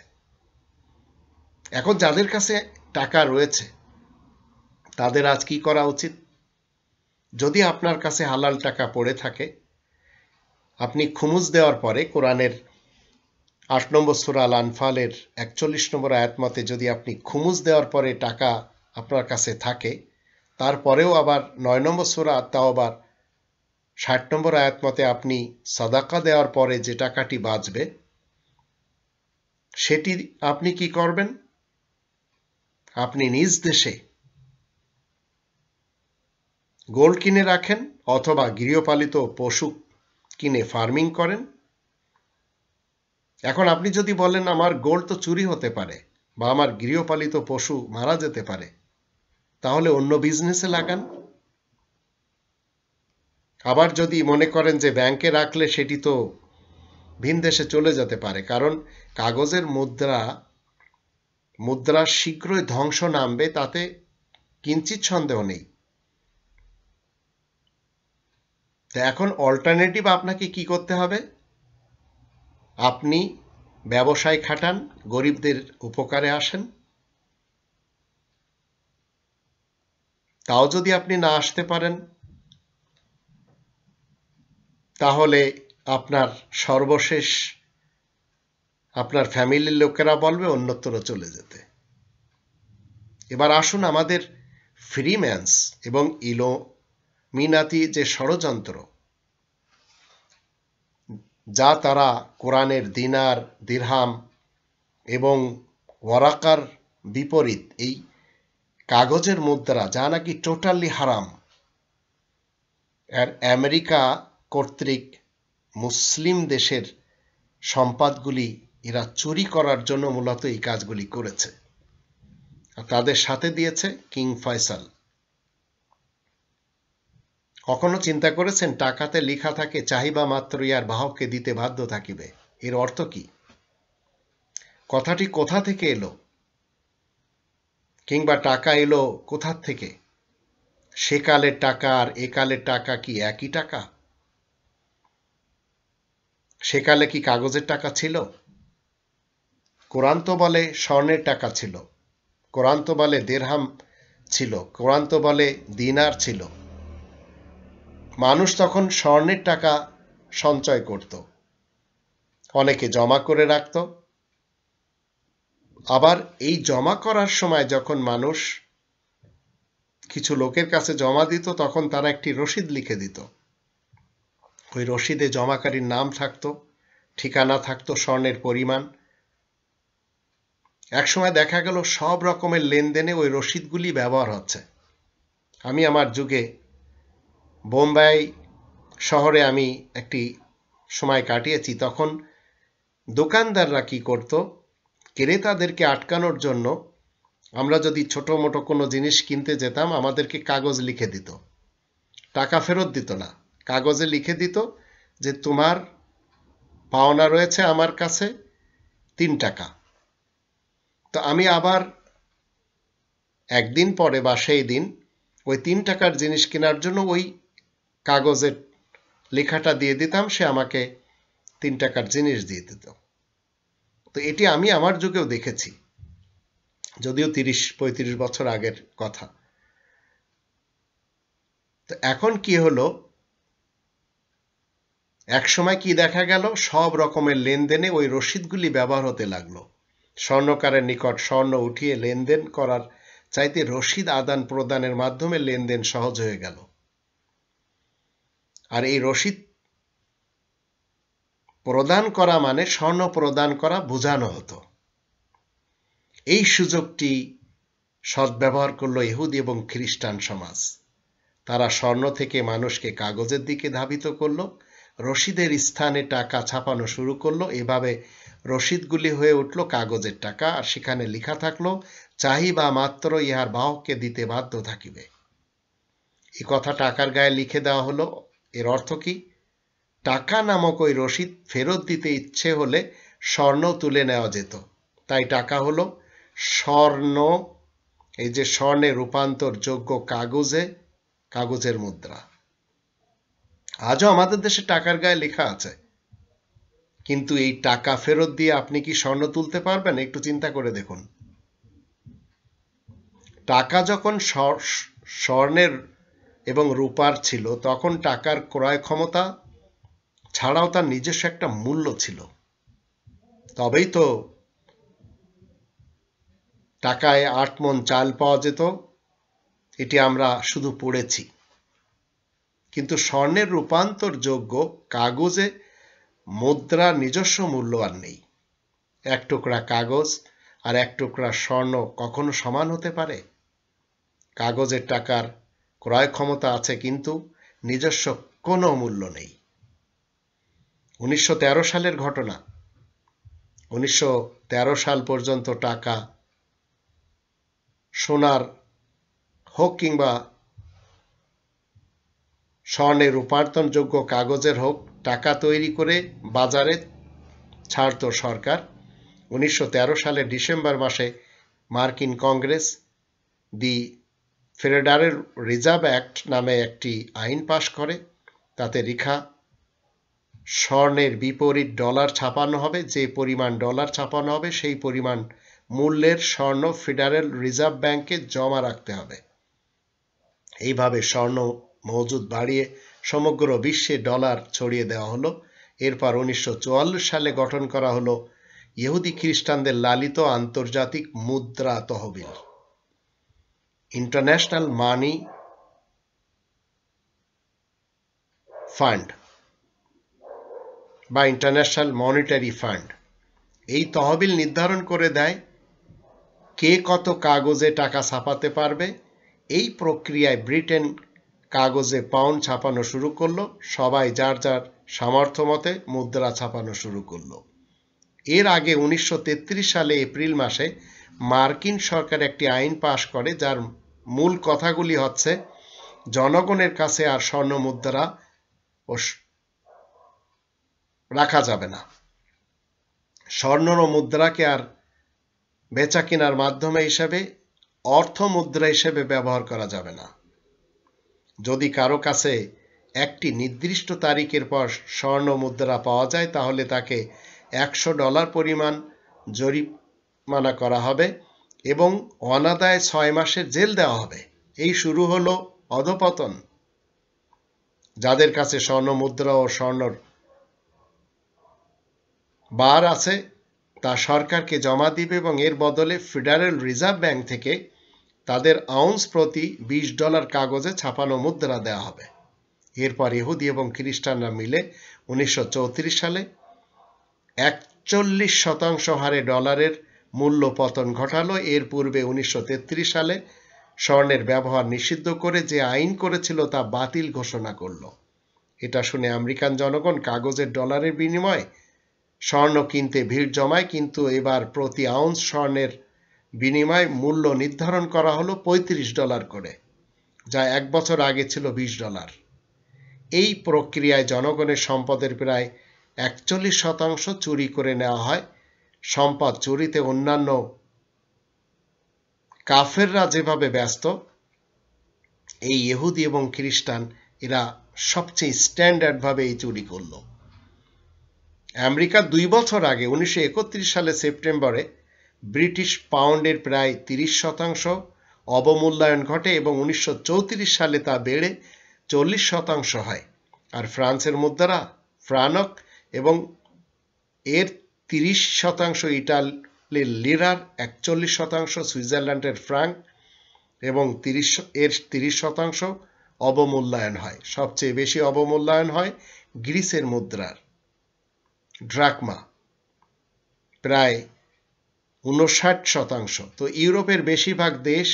এখন যাদের কাছে টাকা রয়েছে তাদের আজ কি করা উচিত যদি আপনার কাছে হালাল টাকা পড়ে থাকে আপনি খুমুজ দেওয়ার পরে কোরআনের আট নম্বর সুরাল আনফালের একচল্লিশ নম্বর আয়াতমতে যদি আপনি খুমুজ দেওয়ার পরে টাকা আপনার কাছে থাকে তারপরেও আবার নয় নম্বর সুরা তাও আবার ষাট নম্বর আয়াত মতে আপনি সাদাকা দেওয়ার পরে যে টাকাটি বাঁচবে সেটি আপনি কি করবেন আপনি নিজ দেশে গোল্ড কিনে রাখেন অথবা গৃহপালিত পশু কিনে ফার্মিং করেন এখন আপনি যদি বলেন আমার গোল্ড তো চুরি হতে পারে বা আমার গৃহপালিত পশু মারা যেতে পারে তাহলে অন্য বিজনেসে লাগান আবার যদি মনে করেন যে ব্যাংকে রাখলে সেটি তো ভিন দেশে চলে যেতে পারে কারণ কাগজের মুদ্রা মুদ্রা শীঘ্রই ধ্বংস নামবে তাতে কিঞ্চিত সন্দেহ নেই তা এখন অল্টারনেটিভ আপনাকে কি করতে হবে আপনি ব্যবসায় খাটান গরিবদের উপকারে আসেন তাও যদি আপনি না আসতে পারেন তাহলে আপনার সর্বশেষ আপনার ফ্যামিলির লোকেরা বলবে অন্যত্র চলে যেতে এবার আসুন আমাদের ফ্রিম্যান্স এবং ইলো মিনাতি যে ষড়যন্ত্র যা তারা কোরআনের দিনার দিরহাম এবং ওয়ারাকার বিপরীত এই কাগজের মুদ্রা যা নাকি টোটালি হারাম আর আমেরিকা কর্তৃক মুসলিম দেশের সম্পাদগুলি এরা চুরি করার জন্য মূলত এই কাজগুলি করেছে তাদের সাথে দিয়েছে কিং ফয়সাল কখনো চিন্তা করেছেন টাকাতে লিখা থাকে চাহিবা মাত্র ইয়ার বাহককে দিতে বাধ্য থাকিবে এর অর্থ কি কথাটি কোথা থেকে এলো কিংবা টাকা এলো কোথার থেকে সেকালের টাকা আর একালের টাকা কি একই টাকা সেকালে কি কাগজের টাকা ছিল কোরআন তো বলে স্বর্ণের টাকা ছিল কোরআন তো বলে দেড়হাম ছিল কোরআন তো বলে দিনার ছিল মানুষ তখন স্বর্ণের টাকা সঞ্চয় করত অনেকে জমা করে রাখত আবার এই জমা করার সময় যখন মানুষ কিছু লোকের কাছে জমা দিত তখন তারা একটি রসিদ লিখে দিত ওই রসিদে জমাকারীর নাম থাকতো ঠিকানা থাকতো স্বর্ণের পরিমাণ একসময় দেখা গেল সব রকমের লেনদেনে ওই রসিদগুলি ব্যবহার হচ্ছে আমি আমার যুগে বোম্বাই শহরে আমি একটি সময় কাটিয়েছি তখন দোকানদাররা কি করত ক্রেতাদেরকে আটকানোর জন্য আমরা যদি ছোট মোটো কোনো জিনিস কিনতে যেতাম আমাদেরকে কাগজ লিখে দিত টাকা ফেরত দিত না কাগজে লিখে দিত যে তোমার পাওনা রয়েছে আমার কাছে তিন টাকা তো আমি আবার একদিন পরে বা সেই দিন ওই তিন টাকার জিনিস কেনার জন্য ওই কাগজের লেখাটা দিয়ে দিতাম সে আমাকে তিন টাকার জিনিস দিয়ে দিত তো এটি আমি আমার যুগেও দেখেছি যদিও তিরিশ পঁয়ত্রিশ বছর আগের কথা তো এখন কি হলো একসময় কি দেখা গেল সব রকমের লেনদেনে ওই রশিদগুলি ব্যবহার হতে লাগলো স্বর্ণকারের নিকট স্বর্ণ উঠিয়ে লেনদেন করার চাইতে রসিদ আদান প্রদানের মাধ্যমে লেনদেন সহজ হয়ে গেল আর এই রশিদ প্রদান করা মানে স্বর্ণ প্রদান করা বোঝানো হতো এই সুযোগটি সদ্ব্যবহার করল ইহুদি এবং খ্রিস্টান সমাজ তারা স্বর্ণ থেকে মানুষকে কাগজের দিকে ধাবিত করলো রশিদের স্থানে টাকা ছাপানো শুরু করলো এভাবে রশিদগুলি হয়ে উঠল কাগজের টাকা আর সেখানে লেখা থাকলো চাহিবা মাত্র ইহার বাহককে দিতে বাধ্য থাকিবে এ কথা টাকার গায়ে লিখে দেওয়া হলো এর অর্থ কি টাকা নামক ওই রশিদ ফেরত দিতে ইচ্ছে হলে স্বর্ণ তুলে নেওয়া যেত তাই টাকা হলো স্বর্ণ এই যে স্বর্ণে রূপান্তরযোগ্য কাগজে কাগজের মুদ্রা আজও আমাদের দেশে টাকার গায়ে লেখা আছে কিন্তু এই টাকা ফেরত দিয়ে আপনি কি স্বর্ণ তুলতে পারবেন একটু চিন্তা করে দেখুন টাকা যখন স্বর্ণের এবং রূপার ছিল তখন টাকার ক্রয় ক্ষমতা ছাড়াও তার নিজস্ব একটা মূল্য ছিল তবেই তো টাকায় আট মন চাল পাওয়া যেত এটি আমরা শুধু পড়েছি কিন্তু স্বর্ণের রূপান্তরযোগ্য কাগজে মুদ্রা নিজস্ব মূল্য আর নেই এক টুকরা কাগজ আর এক টুকরা স্বর্ণ কখনো সমান হতে পারে কাগজের টাকার ক্রয় ক্ষমতা আছে কিন্তু নিজস্ব কোনো মূল্য নেই উনিশশো সালের ঘটনা উনিশশো সাল পর্যন্ত টাকা সোনার হোক কিংবা স্বর্ণে রূপান্তরযোগ্য কাগজের হোক টাকা তৈরি করে বাজারে ছাড়ত সরকার উনিশশো সালে ডিসেম্বর মাসে মার্কিন Congress the federal reserve act নামে একটি আইন পাশ করে তাতে রেখা স্বর্ণের বিপরীত ডলার ছাপানো হবে যে পরিমাণ ডলার ছাপানো হবে সেই পরিমাণ মূল্যের স্বর্ণ ফেডারেল রিজার্ভ ব্যাংকে জমা রাখতে হবে এইভাবে স্বর্ণ মজুদ বাড়িয়ে সমগ্র বিশ্বে ডলার ছড়িয়ে দেওয়া হলো এরপর উনিশশো সালে গঠন করা হলো ইহুদি খ্রিস্টানদের লালিত আন্তর্জাতিক মুদ্রা তহবিল ইন্টারন্যাশনাল মানি ফান্ড বা ইন্টারন্যাশনাল মনিটারি ফান্ড এই তহবিল নির্ধারণ করে দেয় কে কত কাগজে টাকা ছাপাতে পারবে এই প্রক্রিয়ায় ব্রিটেন কাগজে পাউন্ড ছাপানো শুরু করলো সবাই যার যার সামর্থ্য মতে মুদ্রা ছাপানো শুরু করলো এর আগে উনিশশো সালে এপ্রিল মাসে মার্কিন সরকার একটি আইন পাশ করে যার মূল কথাগুলি হচ্ছে জনগণের কাছে আর স্বর্ণ মুদ্রা রাখা যাবে না স্বর্ণ মুদ্রাকে আর বেচা কেনার মাধ্যমে হিসেবে অর্থ মুদ্রা হিসেবে ব্যবহার করা যাবে না যদি কারো কাছে একটি নির্দিষ্ট তারিখের পর স্বর্ণ মুদ্রা পাওয়া যায় তাহলে তাকে একশো ডলার পরিমাণ জরিমানা করা হবে এবং অনাদায় ছয় মাসের জেল দেওয়া হবে এই শুরু হলো অধপতন যাদের কাছে স্বর্ণ মুদ্রা ও স্বর্ণর বার আছে তা সরকারকে জমা দিবে এবং এর বদলে ফেডারেল রিজার্ভ ব্যাংক থেকে তাদের আউন্স প্রতি ২০ ডলার কাগজে ছাপানো মুদ্রা দেওয়া হবে এরপর ইহুদি এবং খ্রিস্টানরা মিলে উনিশশো সালে একচল্লিশ শতাংশ হারে ডলারের মূল্য পতন ঘটালো এর পূর্বে উনিশশো সালে স্বর্ণের ব্যবহার নিষিদ্ধ করে যে আইন করেছিল তা বাতিল ঘোষণা করল এটা শুনে আমেরিকান জনগণ কাগজের ডলারের বিনিময়ে স্বর্ণ কিনতে ভিড় জমায় কিন্তু এবার প্রতি আউন্স স্বর্ণের বিনিময় মূল্য নির্ধারণ করা হলো ৩৫ ডলার করে যা এক বছর আগে ছিল ২০ ডলার এই প্রক্রিয়ায় জনগণের সম্পদের প্রায় একচল্লিশ শতাংশ চুরি করে নেওয়া হয় সম্পদ চুরিতে অন্যান্য কাফেররা যেভাবে ব্যস্ত এই ইহুদি এবং খ্রিস্টান এরা সবচেয়ে স্ট্যান্ডার্ডভাবে এই চুরি করল আমেরিকা দুই বছর আগে উনিশশো সালে সেপ্টেম্বরে ব্রিটিশ পাউন্ডের প্রায় তিরিশ শতাংশ অবমূল্যায়ন ঘটে এবং উনিশশো সালে তা বেড়ে চল্লিশ শতাংশ হয় আর ফ্রান্সের মুদ্রা ফ্রানক এবং এর তিরিশ শতাংশ ইটালির লিরার একচল্লিশ শতাংশ সুইজারল্যান্ডের ফ্রাঙ্ক এবং তিরিশ এর তিরিশ শতাংশ অবমূল্যায়ন হয় সবচেয়ে বেশি অবমূল্যায়ন হয় গ্রিসের মুদ্রার ড্রাকমা প্রায় উনষাট শতাংশ তো ইউরোপের বেশিরভাগ দেশ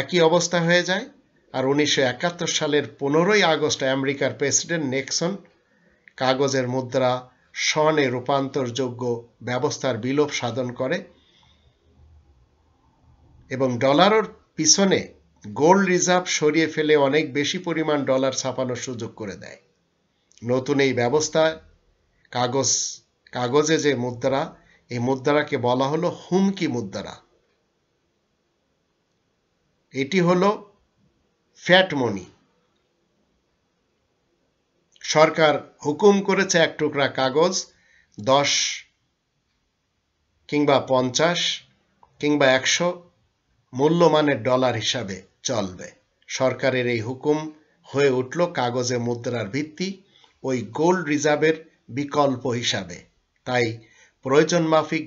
একই অবস্থা হয়ে যায় আর উনিশশো সালের পনেরোই আগস্ট আমেরিকার প্রেসিডেন্ট নেক্সন কাগজের মুদ্রা স্বর্ণে রূপান্তরযোগ্য ব্যবস্থার বিলোপ সাধন করে এবং ডলারের পিছনে গোল্ড রিজার্ভ সরিয়ে ফেলে অনেক বেশি পরিমাণ ডলার ছাপানোর সুযোগ করে দেয় নতুন এই ব্যবস্থা কাগজ কাগজে যে মুদ্রা এই মুদ্রাকে বলা হলো হুমকি মুদ্রা এটি হলো ফ্যাট মনি সরকার হুকুম করেছে এক টুকরা কাগজ দশ কিংবা পঞ্চাশ কিংবা একশো মূল্যমানের ডলার হিসাবে চলবে সরকারের এই হুকুম হয়ে উঠল কাগজে মুদ্রার ভিত্তি ওই গোল্ড রিজার্ভের বিকল্প হিসাবে তাই প্রয়োজন মাফিক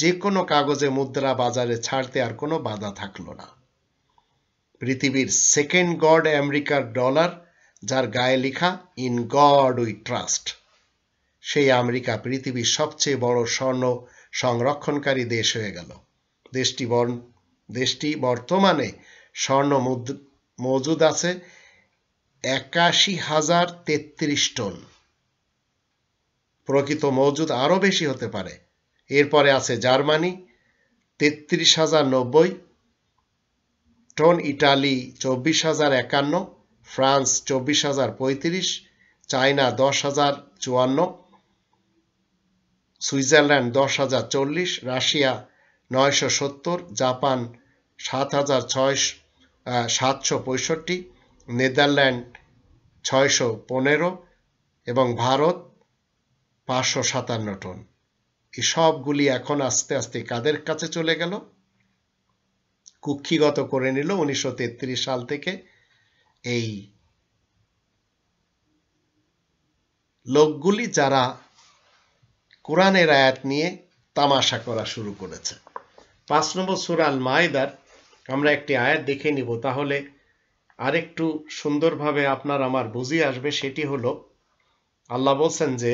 যে কোনো কাগজে মুদ্রা বাজারে ছাড়তে আর কোনো বাধা থাকল না পৃথিবীর সেকেন্ড গড আমেরিকার ডলার যার গায়ে লেখা ইন গড উই ট্রাস্ট সেই আমেরিকা পৃথিবীর সবচেয়ে বড় স্বর্ণ সংরক্ষণকারী দেশ হয়ে গেল দেশটি বর্ণ দেশটি বর্তমানে স্বর্ণ মজুদ আছে একাশি হাজার তেত্রিশ টন প্রকৃত মজুদ আরও বেশি হতে পারে এরপরে আছে জার্মানি তেত্রিশ হাজার নব্বই টন ইটালি চব্বিশ হাজার একান্ন ফ্রান্স চব্বিশ হাজার পঁয়ত্রিশ চায়না দশ হাজার চুয়ান্ন সুইজারল্যান্ড দশ হাজার চল্লিশ রাশিয়া নয়শো সত্তর জাপান সাত হাজার ছয়শ সাতশো পঁয়ষট্টি নেদারল্যান্ড ছয়শো পনেরো এবং ভারত পাঁচশো সাতান্ন টন এই সবগুলি এখন আস্তে আস্তে কাদের কাছে চলে গেল কুক্ষিগত করে নিল উনিশশো সাল থেকে এই লোকগুলি যারা কোরআনের আয়াত নিয়ে তামাশা করা শুরু করেছে পাঁচ নম্বর সুরাল মায়েদার আমরা একটি আয়াত দেখে নিব তাহলে আরেকটু সুন্দরভাবে আপনার আমার বুঝিয়ে আসবে সেটি হলো আল্লাহ বলছেন যে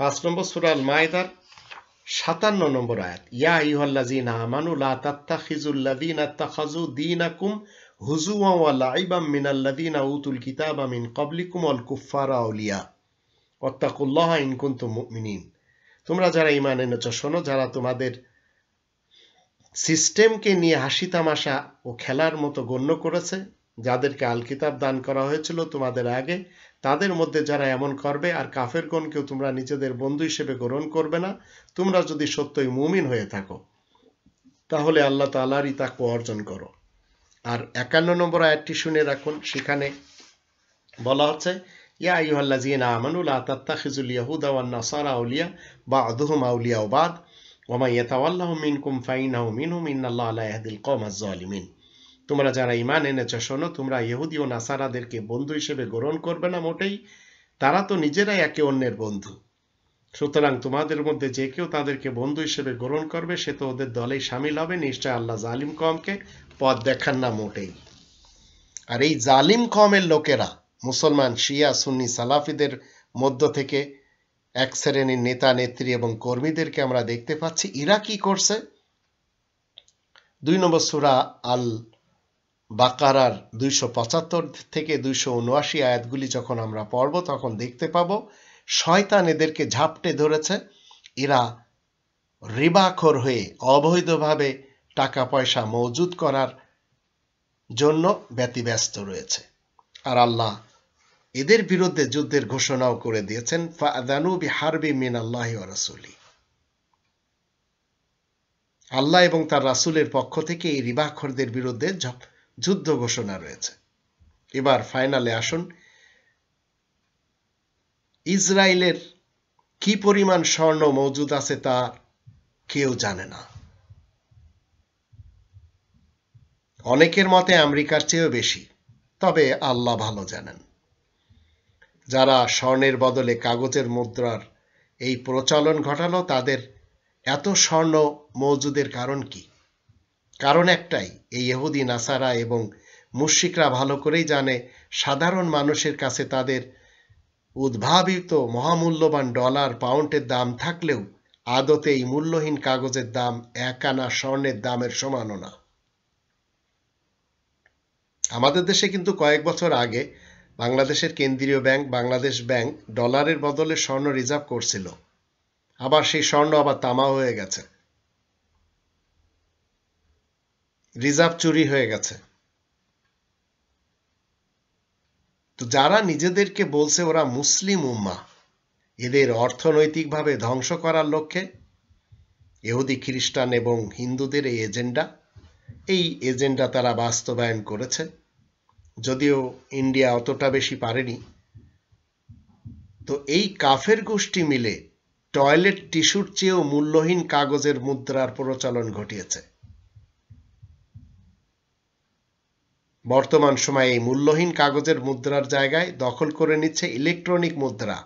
পাঁচ নম্বর সুরাল মায়দার সাতান্ন নম্বর আয়াত ইয়া ইহল্লাজিন আমানু লা তাত্তাখিজুল্লাদিন আত্তাখাজু দীনাকুম হুজুয়া ওয়া লাইবাম মিনাল্লাদিন উতুল কিতাবা মিন কবলিকুম অল কুফার আউলিয়া অত্তাকুল্লাহ ইন কুনতুম মিনিন তোমরা যারা ইমান এনেছ শোনো যারা তোমাদের সিস্টেমকে নিয়ে হাসি তামাশা ও খেলার মতো গণ্য করেছে যাদেরকে আল কিতাব দান করা হয়েছিল তোমাদের আগে তাদের মধ্যে যারা এমন করবে আর কাফেরগণকেও তোমরা নিজেদের বন্ধু হিসেবে গ্রহণ করবে না তোমরা যদি সত্যই মুমিন হয়ে থাকো তাহলে আল্লাহ তালারই তাকে অর্জন করো আর একান্ন নম্বর আয়াতটি শুনে রাখুন সেখানে বলা হচ্ছে ইয়া আল্লাহ আইহাল্লাজিন আমানুল আতাত্তা খিজুল ইয়াহুদা ওয়ান আউলিয়া বা আদুহম আউলিয়া ওবাদ ওমা ইয়াতাওয়াল্লাহ মিনকুম ফাইনাহ মিনহুম ইন্নাল্লাহ আলা ইয়াহদিল কওম আজ-জালিমিন তোমরা যারা ইমান এনেছ শোনো তোমরা ইহুদি ও নাসারাদেরকে বন্ধু হিসেবে গ্রহণ করবে না মোটেই তারা তো নিজেরাই একে অন্যের বন্ধু সুতরাং তোমাদের মধ্যে যে কেউ তাদেরকে বন্ধু হিসেবে গ্রহণ করবে সে তো ওদের দলেই সামিল হবে নিশ্চয় আল্লাহ জালিম কমকে পথ দেখান না মোটেই আর এই জালিম কমের লোকেরা মুসলমান শিয়া সুন্নি সালাফিদের মধ্য থেকে এক শ্রেণীর নেতা নেত্রী এবং কর্মীদেরকে আমরা দেখতে পাচ্ছি ইরা কি করছে দুই নম্বর সুরা আল বাকারার দুইশো পঁচাত্তর থেকে দুইশো উনআশি আয়াতগুলি যখন আমরা পড়ব তখন দেখতে পাব শয়তান এদেরকে ঝাপটে ধরেছে এরা রিবাখর হয়ে অবৈধভাবে টাকা পয়সা মজুদ করার জন্য ব্যতিব্যস্ত রয়েছে আর আল্লাহ এদের বিরুদ্ধে যুদ্ধের ঘোষণাও করে দিয়েছেন ফাদানুবি হারবি মিন আল্লাহ রাসুলি আল্লাহ এবং তার রাসুলের পক্ষ থেকে এই রিবাখরদের বিরুদ্ধে যুদ্ধ ঘোষণা রয়েছে এবার ফাইনালে আসুন ইসরায়েলের কি পরিমাণ স্বর্ণ মজুদ আছে তা কেউ জানে না অনেকের মতে আমেরিকার চেয়েও বেশি তবে আল্লাহ ভালো জানেন যারা স্বর্ণের বদলে কাগজের মুদ্রার এই প্রচলন ঘটালো তাদের এত স্বর্ণ মজুদের কারণ কি কারণ একটাই এই এহুদি নাসারা এবং মুশিকরা ভালো করেই জানে সাধারণ মানুষের কাছে তাদের উদ্ভাবিত মহামূল্যবান ডলার পাউন্ডের দাম থাকলেও আদতে এই মূল্যহীন কাগজের দাম একানা স্বর্ণের দামের সমানও না আমাদের দেশে কিন্তু কয়েক বছর আগে বাংলাদেশের কেন্দ্রীয় ব্যাংক বাংলাদেশ ব্যাংক ডলারের বদলে স্বর্ণ রিজার্ভ করছিল আবার সেই স্বর্ণ আবার তামা হয়ে গেছে রিজার্ভ চুরি হয়ে গেছে তো যারা নিজেদেরকে বলছে ওরা মুসলিম উম্মা এদের অর্থনৈতিকভাবে ধ্বংস করার লক্ষ্যে এহুদি খ্রিস্টান এবং হিন্দুদের এই এজেন্ডা এই এজেন্ডা তারা বাস্তবায়ন করেছে যদিও ইন্ডিয়া অতটা বেশি পারেনি তো এই কাফের গোষ্ঠী মিলে টয়লেট টিস্যুর চেয়েও মূল্যহীন কাগজের মুদ্রার প্রচলন ঘটিয়েছে বর্তমান সময়ে এই মূল্যহীন কাগজের মুদ্রার জায়গায় দখল করে নিচ্ছে ইলেকট্রনিক মুদ্রা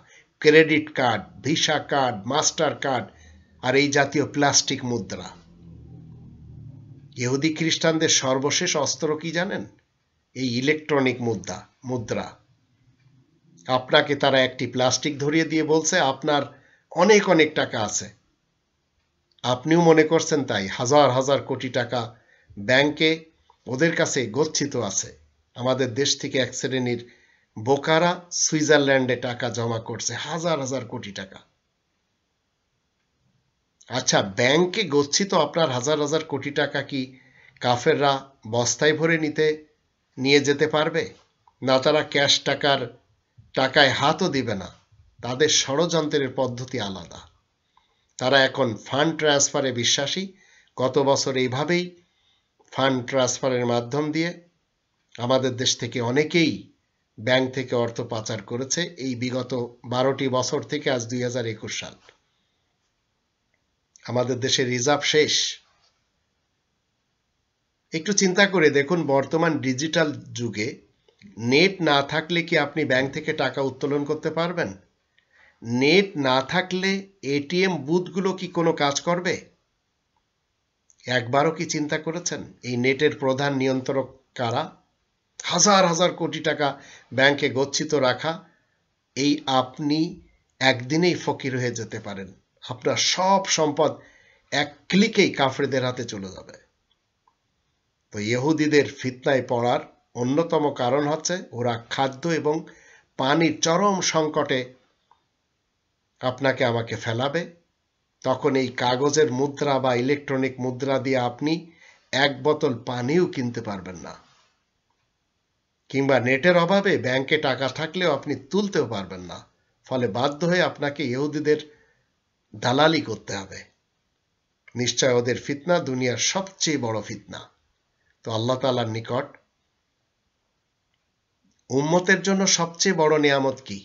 credit card visa card master card আর এই জাতীয় প্লাস্টিক মুদ্রা ইহুদি খ্রিস্টানদের সর্বশেষ অস্ত্র কি জানেন এই ইলেকট্রনিক মুদ্রা মুদ্রা আপনাকে তারা একটি প্লাস্টিক ধরিয়ে দিয়ে বলছে আপনার অনেক অনেক টাকা আছে আপনিও মনে করছেন তাই হাজার হাজার কোটি টাকা ব্যাংকে ওদের কাছে গচ্ছিত আছে আমাদের দেশ থেকে এক শ্রেণীর বোকারা সুইজারল্যান্ডে টাকা জমা করছে হাজার হাজার কোটি টাকা আচ্ছা ব্যাংকে গচ্ছিত আপনার হাজার হাজার কোটি টাকা কি কাফেররা বস্তায় ভরে নিতে নিয়ে যেতে পারবে না তারা ক্যাশ টাকার টাকায় হাতও দিবে না তাদের ষড়যন্ত্রের পদ্ধতি আলাদা তারা এখন ফান্ড ট্রান্সফারে বিশ্বাসী গত বছর এইভাবেই ফান্ড ট্রান্সফারের মাধ্যম দিয়ে আমাদের দেশ থেকে অনেকেই ব্যাংক থেকে অর্থ পাচার করেছে এই বিগত বারোটি বছর থেকে আজ দুই সাল আমাদের দেশে রিজার্ভ শেষ একটু চিন্তা করে দেখুন বর্তমান ডিজিটাল যুগে নেট না থাকলে কি আপনি ব্যাংক থেকে টাকা উত্তোলন করতে পারবেন নেট না থাকলে এটিএম বুথগুলো কি কোনো কাজ করবে একবারও কি চিন্তা করেছেন এই নেটের প্রধান নিয়ন্ত্রক কারা হাজার হাজার কোটি টাকা ব্যাংকে গচ্ছিত রাখা এই আপনি একদিনেই ফকির হয়ে যেতে পারেন আপনার সব সম্পদ এক ক্লিকেই কাফরেদের হাতে চলে যাবে তো ইহুদিদের ফিতনায় পড়ার অন্যতম কারণ হচ্ছে ওরা খাদ্য এবং পানির চরম সংকটে আপনাকে আমাকে ফেলাবে তখন এই কাগজের মুদ্রা বা ইলেকট্রনিক মুদ্রা দিয়ে আপনি এক বোতল পানিও কিনতে পারবেন না কিংবা নেটের অভাবে ব্যাংকে টাকা থাকলেও আপনি তুলতেও পারবেন না ফলে বাধ্য হয়ে আপনাকে ইহুদিদের দালালি করতে হবে নিশ্চয় ওদের ফিতনা দুনিয়ার সবচেয়ে বড় ফিতনা তো আল্লাহ তালার নিকট উম্মতের জন্য সবচেয়ে বড় নিয়ামত কি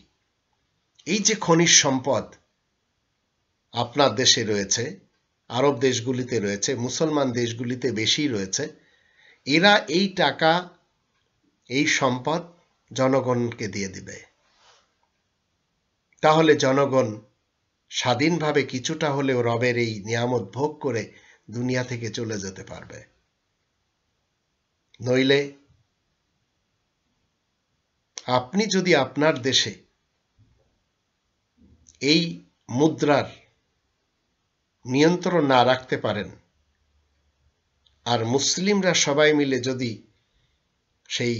এই যে খনিজ সম্পদ আপনার দেশে রয়েছে আরব দেশগুলিতে রয়েছে মুসলমান দেশগুলিতে বেশি রয়েছে এরা এই টাকা এই সম্পদ জনগণকে দিয়ে দিবে তাহলে জনগণ স্বাধীনভাবে কিছুটা হলেও রবের এই নিয়ামত ভোগ করে দুনিয়া থেকে চলে যেতে পারবে নইলে আপনি যদি আপনার দেশে এই মুদ্রার নিয়ন্ত্রণ না রাখতে পারেন আর মুসলিমরা সবাই মিলে যদি সেই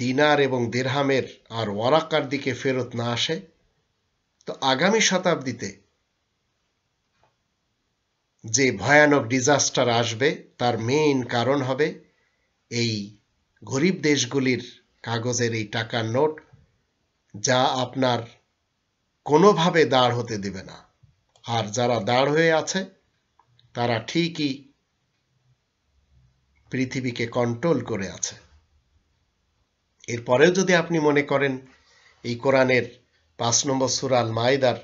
দিনার এবং দেরহামের আর ওয়ারাকার দিকে ফেরত না আসে তো আগামী শতাব্দীতে যে ভয়ানক ডিজাস্টার আসবে তার মেইন কারণ হবে এই গরিব দেশগুলির কাগজের এই টাকার নোট যা আপনার কোনোভাবে দাঁড় হতে দেবে না আর যারা দাঁড় হয়ে আছে তারা ঠিকই পৃথিবীকে কন্ট্রোল করে আছে এরপরেও যদি আপনি মনে করেন এই কোরআনের পাঁচ নম্বর সুরাল মায়দার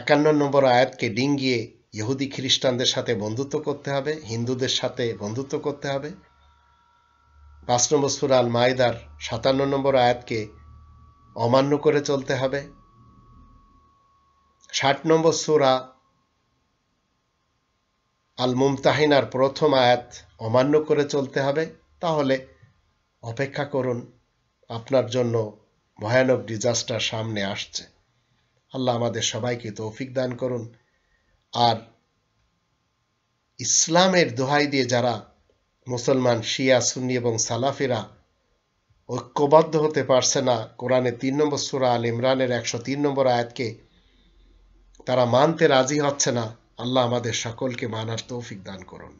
একান্ন নম্বর আয়াতকে ডিঙ্গিয়ে ইহুদি খ্রিস্টানদের সাথে বন্ধুত্ব করতে হবে হিন্দুদের সাথে বন্ধুত্ব করতে হবে পাঁচ নম্বর সুরাল মায়দার সাতান্ন নম্বর আয়াতকে অমান্য করে চলতে হবে ষাট নম্বর সুরা আল মুমতাহিনার প্রথম আয়াত অমান্য করে চলতে হবে তাহলে অপেক্ষা করুন আপনার জন্য ভয়ানক ডিজাস্টার সামনে আসছে আল্লাহ আমাদের সবাইকে তৌফিক দান করুন আর ইসলামের দোহাই দিয়ে যারা মুসলমান শিয়া সুন্নি এবং সালাফিরা ঐক্যবদ্ধ হতে পারছে না কোরআনে তিন নম্বর সুরা আল ইমরানের একশো তিন নম্বর আয়াতকে তারা মানতে রাজি হচ্ছে না আল্লাহ আমাদের সকলকে মানার তৌফিক দান করুন